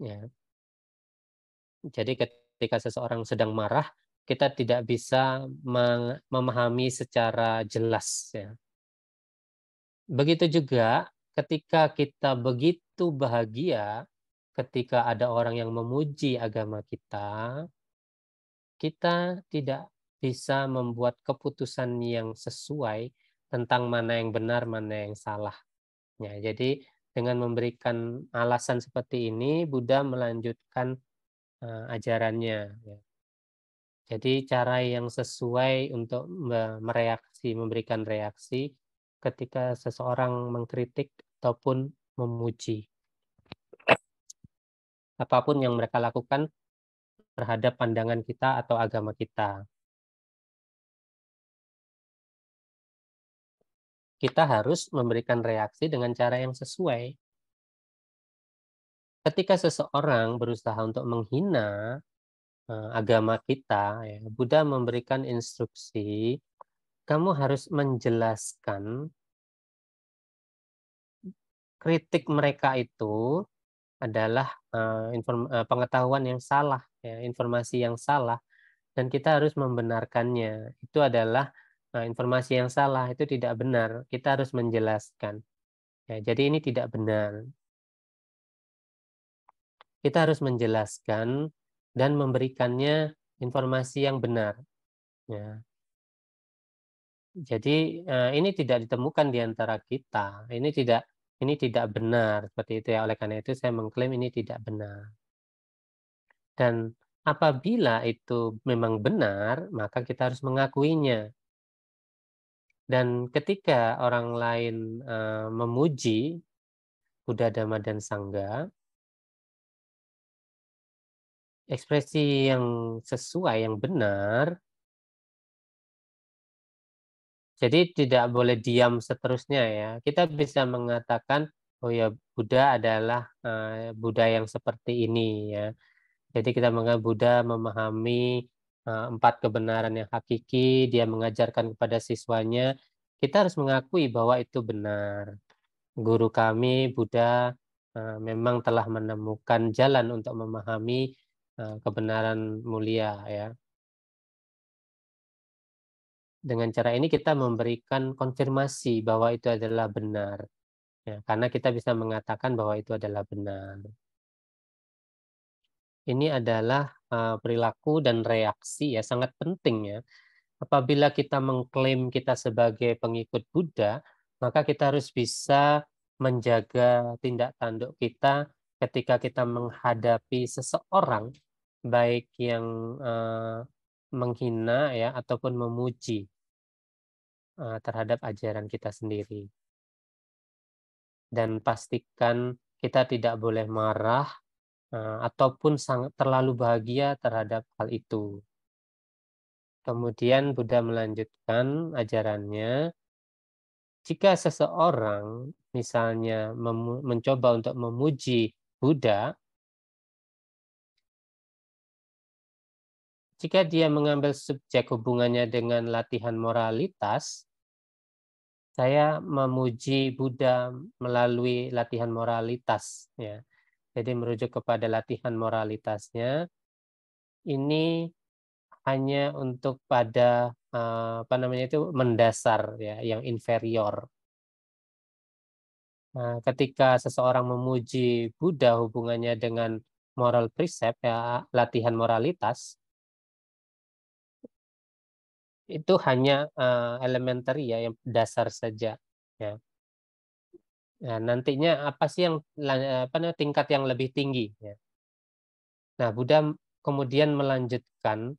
Ya. Jadi ketika seseorang sedang marah, kita tidak bisa memahami secara jelas. Ya. Begitu juga ketika kita begitu bahagia, ketika ada orang yang memuji agama kita, kita tidak bisa membuat keputusan yang sesuai tentang mana yang benar, mana yang salah. Ya, jadi dengan memberikan alasan seperti ini, Buddha melanjutkan uh, ajarannya. Ya jadi cara yang sesuai untuk mereaksi, memberikan reaksi ketika seseorang mengkritik ataupun memuji. Apapun yang mereka lakukan terhadap pandangan kita atau agama kita. Kita harus memberikan reaksi dengan cara yang sesuai. Ketika seseorang berusaha untuk menghina Eh, agama kita, ya, Buddha memberikan instruksi, kamu harus menjelaskan kritik mereka itu adalah uh, inform, uh, pengetahuan yang salah, ya, informasi yang salah, dan kita harus membenarkannya. Itu adalah uh, informasi yang salah, itu tidak benar. Kita harus menjelaskan. Ya, jadi ini tidak benar. Kita harus menjelaskan dan memberikannya informasi yang benar. Ya. Jadi eh, ini tidak ditemukan di antara kita. Ini tidak ini tidak benar seperti itu ya. Oleh karena itu saya mengklaim ini tidak benar. Dan apabila itu memang benar, maka kita harus mengakuinya. Dan ketika orang lain eh, memuji Buddha Dhamma dan Sangga ekspresi yang sesuai yang benar jadi tidak boleh diam seterusnya ya. Kita bisa mengatakan oh ya Buddha adalah eh, Buddha yang seperti ini ya. Jadi kita menganggap Buddha memahami eh, empat kebenaran yang hakiki, dia mengajarkan kepada siswanya. Kita harus mengakui bahwa itu benar. Guru kami Buddha eh, memang telah menemukan jalan untuk memahami Eh, kebenaran mulia ya. Dengan cara ini kita memberikan konfirmasi bahwa itu adalah benar. Ya, karena kita bisa mengatakan bahwa itu adalah benar. Ini adalah eh, perilaku dan reaksi ya sangat penting ya. Apabila kita mengklaim kita sebagai pengikut Buddha, maka kita harus bisa menjaga tindak tanduk kita ketika kita menghadapi seseorang baik yang uh, menghina ya ataupun memuji uh, terhadap ajaran kita sendiri. Dan pastikan kita tidak boleh marah uh, ataupun sangat terlalu bahagia terhadap hal itu. Kemudian Buddha melanjutkan ajarannya, jika seseorang misalnya mencoba untuk memuji Buddha, jika dia mengambil subjek hubungannya dengan latihan moralitas, saya memuji Buddha melalui latihan moralitas. Ya. Jadi merujuk kepada latihan moralitasnya, ini hanya untuk pada eh, apa namanya itu mendasar ya, yang inferior. Nah, ketika seseorang memuji Buddha hubungannya dengan moral precept ya latihan moralitas itu hanya uh, elementary ya yang dasar saja ya nah, nantinya apa sih yang apa namanya tingkat yang lebih tinggi ya nah Buddha kemudian melanjutkan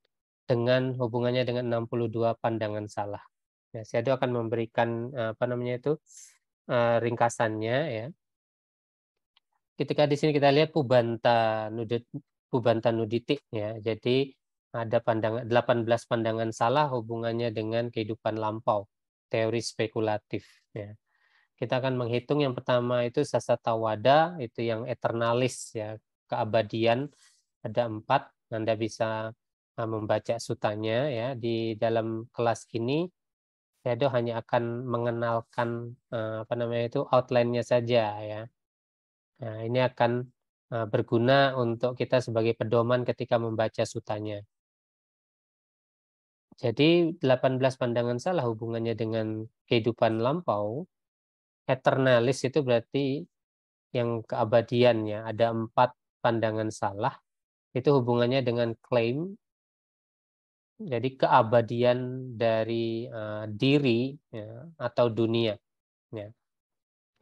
dengan hubungannya dengan 62 pandangan salah ya itu akan memberikan eh, apa namanya itu eh, ringkasannya ya ketika di sini kita lihat pubanta nudit pubanta nuditik ya jadi ada pandangan 18 pandangan salah hubungannya dengan kehidupan lampau, teori spekulatif ya. Kita akan menghitung yang pertama itu sasata wada itu yang eternalis ya, keabadian ada empat. Anda bisa ah, membaca sutanya ya di dalam kelas ini saya do hanya akan mengenalkan ah, apa namanya itu outline-nya saja ya. Nah, ini akan ah, berguna untuk kita sebagai pedoman ketika membaca sutanya. Jadi 18 pandangan salah hubungannya dengan kehidupan lampau. Eternalis itu berarti yang keabadiannya. Ada empat pandangan salah. Itu hubungannya dengan klaim. Jadi keabadian dari uh, diri ya, atau dunia. Ya.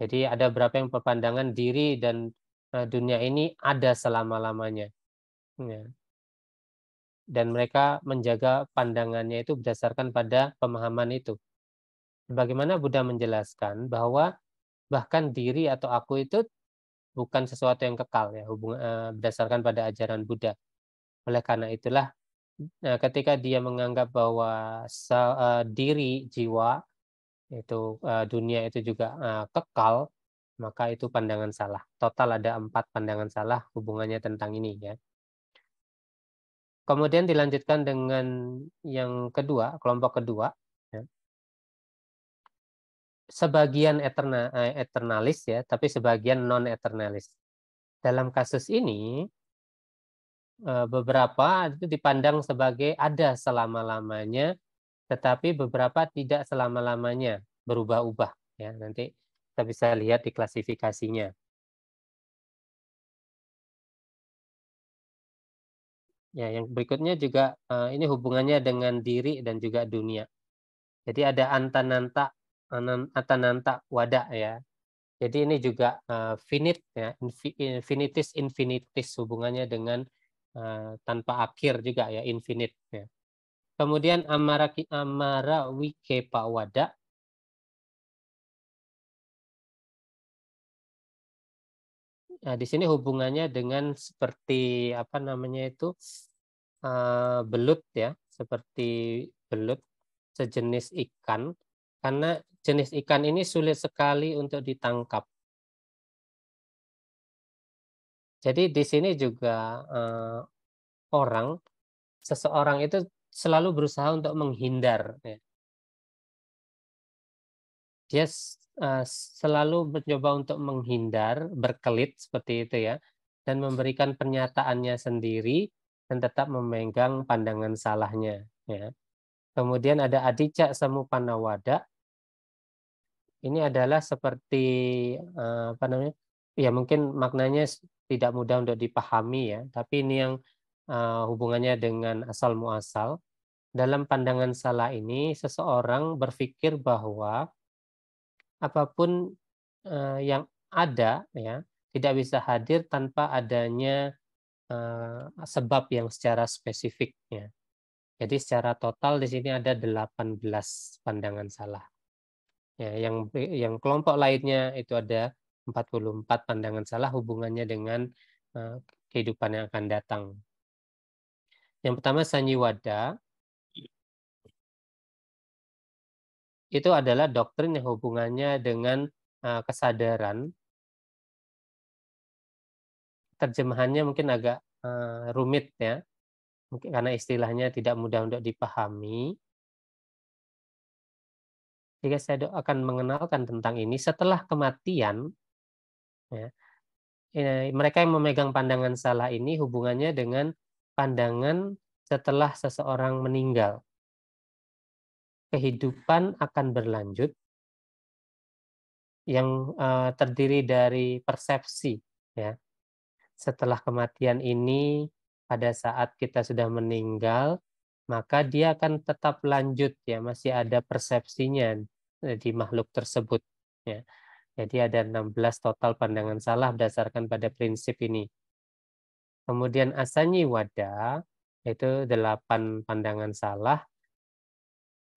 Jadi ada berapa yang perpandangan diri dan uh, dunia ini ada selama-lamanya. Ya dan mereka menjaga pandangannya itu berdasarkan pada pemahaman itu. Bagaimana Buddha menjelaskan bahwa bahkan diri atau aku itu bukan sesuatu yang kekal ya hubungan eh, berdasarkan pada ajaran Buddha. Oleh karena itulah nah, ketika dia menganggap bahwa se, eh, diri jiwa itu eh, dunia itu juga eh, kekal maka itu pandangan salah. Total ada empat pandangan salah hubungannya tentang ini ya. Kemudian dilanjutkan dengan yang kedua, kelompok kedua. Ya. Sebagian eterna, eh, eternalis ya, tapi sebagian non eternalis. Dalam kasus ini eh, beberapa itu dipandang sebagai ada selama-lamanya, tetapi beberapa tidak selama-lamanya berubah-ubah ya. Nanti kita bisa lihat di klasifikasinya. Ya, yang berikutnya juga uh, ini hubungannya dengan diri dan juga dunia. Jadi ada antananta antananta wada ya. Jadi ini juga uh, eh, finit ya, infinitis infinitis hubungannya dengan uh, tanpa akhir juga ya, infinit ya. Kemudian amara amara wike wada Nah, di sini hubungannya dengan seperti apa namanya itu Eh, belut ya, seperti belut sejenis ikan karena jenis ikan ini sulit sekali untuk ditangkap. Jadi di sini juga uh, orang seseorang itu selalu berusaha untuk menghindar. Ya. Dia uh, selalu mencoba untuk menghindar, berkelit seperti itu ya, dan memberikan pernyataannya sendiri dan tetap memegang pandangan salahnya. Ya. Kemudian ada adicak panawada. Ini adalah seperti eh, apa namanya? Ya mungkin maknanya tidak mudah untuk dipahami ya, tapi ini yang eh, hubungannya dengan asal muasal. Dalam pandangan salah ini seseorang berpikir bahwa apapun eh, yang ada ya tidak bisa hadir tanpa adanya Eh, sebab yang secara spesifiknya. Jadi secara total di sini ada 18 pandangan salah. Ya, yang yang kelompok lainnya itu ada 44 pandangan salah hubungannya dengan uh, kehidupan yang akan datang. Yang pertama Sanyiwada itu adalah doktrin yang hubungannya dengan uh, kesadaran terjemahannya mungkin agak uh, rumit ya, mungkin karena istilahnya tidak mudah untuk dipahami. Jika saya akan mengenalkan tentang ini setelah kematian, ya, mereka yang memegang pandangan salah ini hubungannya dengan pandangan setelah seseorang meninggal. Kehidupan akan berlanjut yang uh, terdiri dari persepsi ya setelah kematian ini pada saat kita sudah meninggal maka dia akan tetap lanjut ya masih ada persepsinya eh, di makhluk tersebut ya jadi ada 16 total pandangan salah berdasarkan pada prinsip ini kemudian asanyi wada itu 8 pandangan salah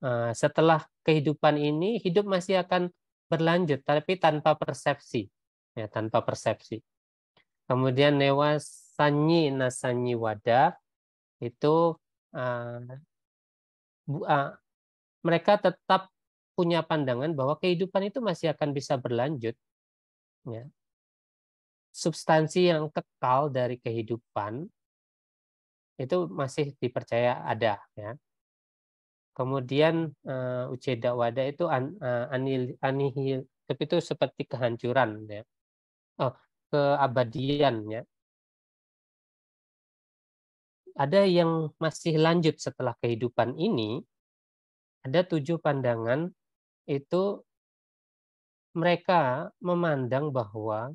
eh, setelah kehidupan ini hidup masih akan berlanjut tapi tanpa persepsi ya tanpa persepsi Kemudian Newa Sanyi Nasanyi Wada itu uh, uh, mereka tetap punya pandangan bahwa kehidupan itu masih akan bisa berlanjut. Ya. Substansi yang kekal dari kehidupan itu masih dipercaya ada. Ya. Kemudian uh, eh, Uceda Wada itu an, uh, anil, anihil, itu seperti kehancuran. Ya. Oh, keabadian ya. Ada yang masih lanjut setelah kehidupan ini, ada tujuh pandangan itu mereka memandang bahwa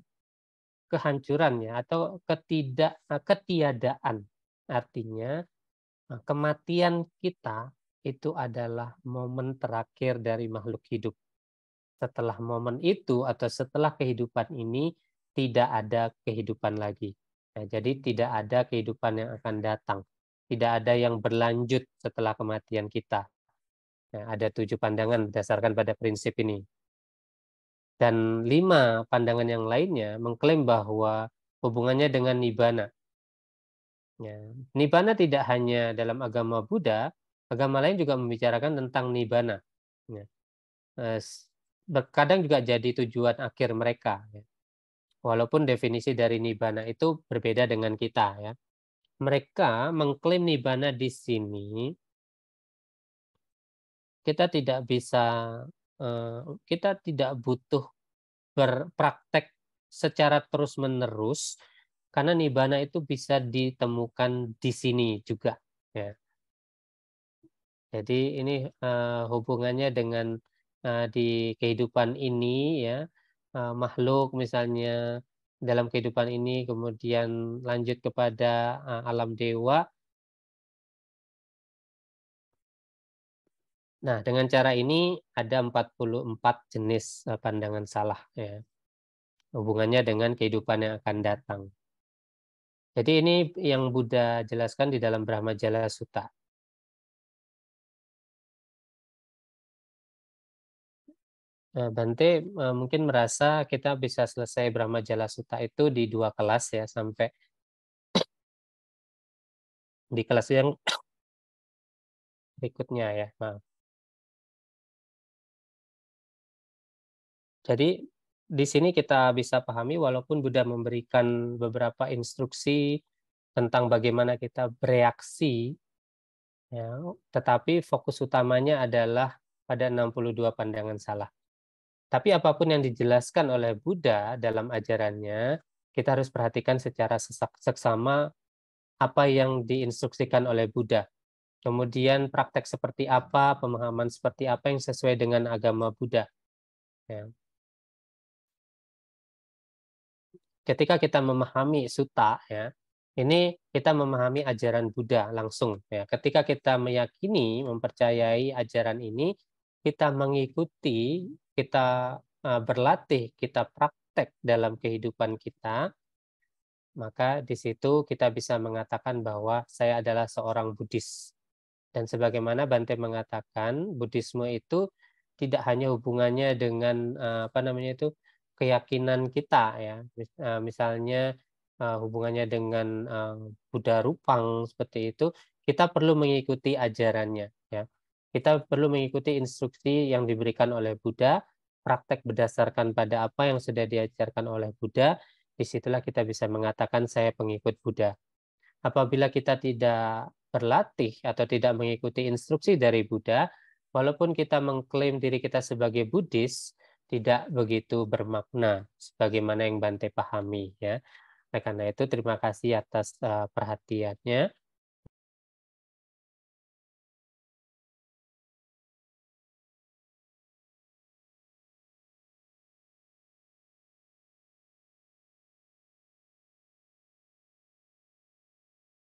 kehancuran ya atau ketidak ketiadaan artinya eh, kematian kita itu adalah momen terakhir dari makhluk hidup. Setelah momen itu atau setelah kehidupan ini tidak ada kehidupan lagi. Nah, jadi tidak ada kehidupan yang akan datang. Tidak ada yang berlanjut setelah kematian kita. Nah, ada tujuh pandangan berdasarkan pada prinsip ini. Dan lima pandangan yang lainnya mengklaim bahwa hubungannya dengan Nibbana. Ya, nibana tidak hanya dalam agama Buddha, agama lain juga membicarakan tentang Nibbana. Ya. Eh, kadang juga jadi tujuan akhir mereka. Ya walaupun definisi dari nibana itu berbeda dengan kita ya. Mereka mengklaim nibana di sini kita tidak bisa eh, kita tidak butuh berpraktek secara terus-menerus karena nibana itu bisa ditemukan di sini juga ya. Jadi ini eh, hubungannya dengan eh, di kehidupan ini ya Eh, makhluk misalnya dalam kehidupan ini kemudian lanjut kepada uh, alam dewa Nah, dengan cara ini ada 44 jenis eh, pandangan salah ya. Hubungannya dengan kehidupan yang akan datang. Jadi ini yang Buddha jelaskan di dalam Brahma Jala Sutta. Eh, Bante eh, mungkin merasa kita bisa selesai Brahma Jala Suta itu di dua kelas ya sampai di kelas yang berikutnya ya. Maaf. Jadi di sini kita bisa pahami walaupun Buddha memberikan beberapa instruksi tentang bagaimana kita bereaksi ya, tetapi fokus utamanya adalah pada 62 pandangan salah. Tapi apapun yang dijelaskan oleh Buddha dalam ajarannya, kita harus perhatikan secara seksama apa yang diinstruksikan oleh Buddha. Kemudian praktek seperti apa, pemahaman seperti apa yang sesuai dengan agama Buddha. Ya. Ketika kita memahami Sutta, ya, ini kita memahami ajaran Buddha langsung ya ketika kita meyakini mempercayai ajaran ini kita mengikuti kita eh, berlatih, kita praktek dalam kehidupan kita, maka di situ kita bisa mengatakan bahwa saya adalah seorang Buddhis. Dan sebagaimana Bante mengatakan, Buddhisme itu tidak hanya hubungannya dengan eh, apa namanya itu keyakinan kita ya. Eh, misalnya hubungannya dengan Buddha Rupang seperti itu, kita perlu mengikuti ajarannya. Kita perlu mengikuti instruksi yang diberikan oleh Buddha, praktek berdasarkan pada apa yang sudah diajarkan oleh Buddha, disitulah kita bisa mengatakan saya pengikut Buddha. Apabila kita tidak berlatih atau tidak mengikuti instruksi dari Buddha, walaupun kita mengklaim diri kita sebagai Buddhis, tidak begitu bermakna sebagaimana yang Bante pahami ya. karena itu terima kasih atas eh, perhatiannya.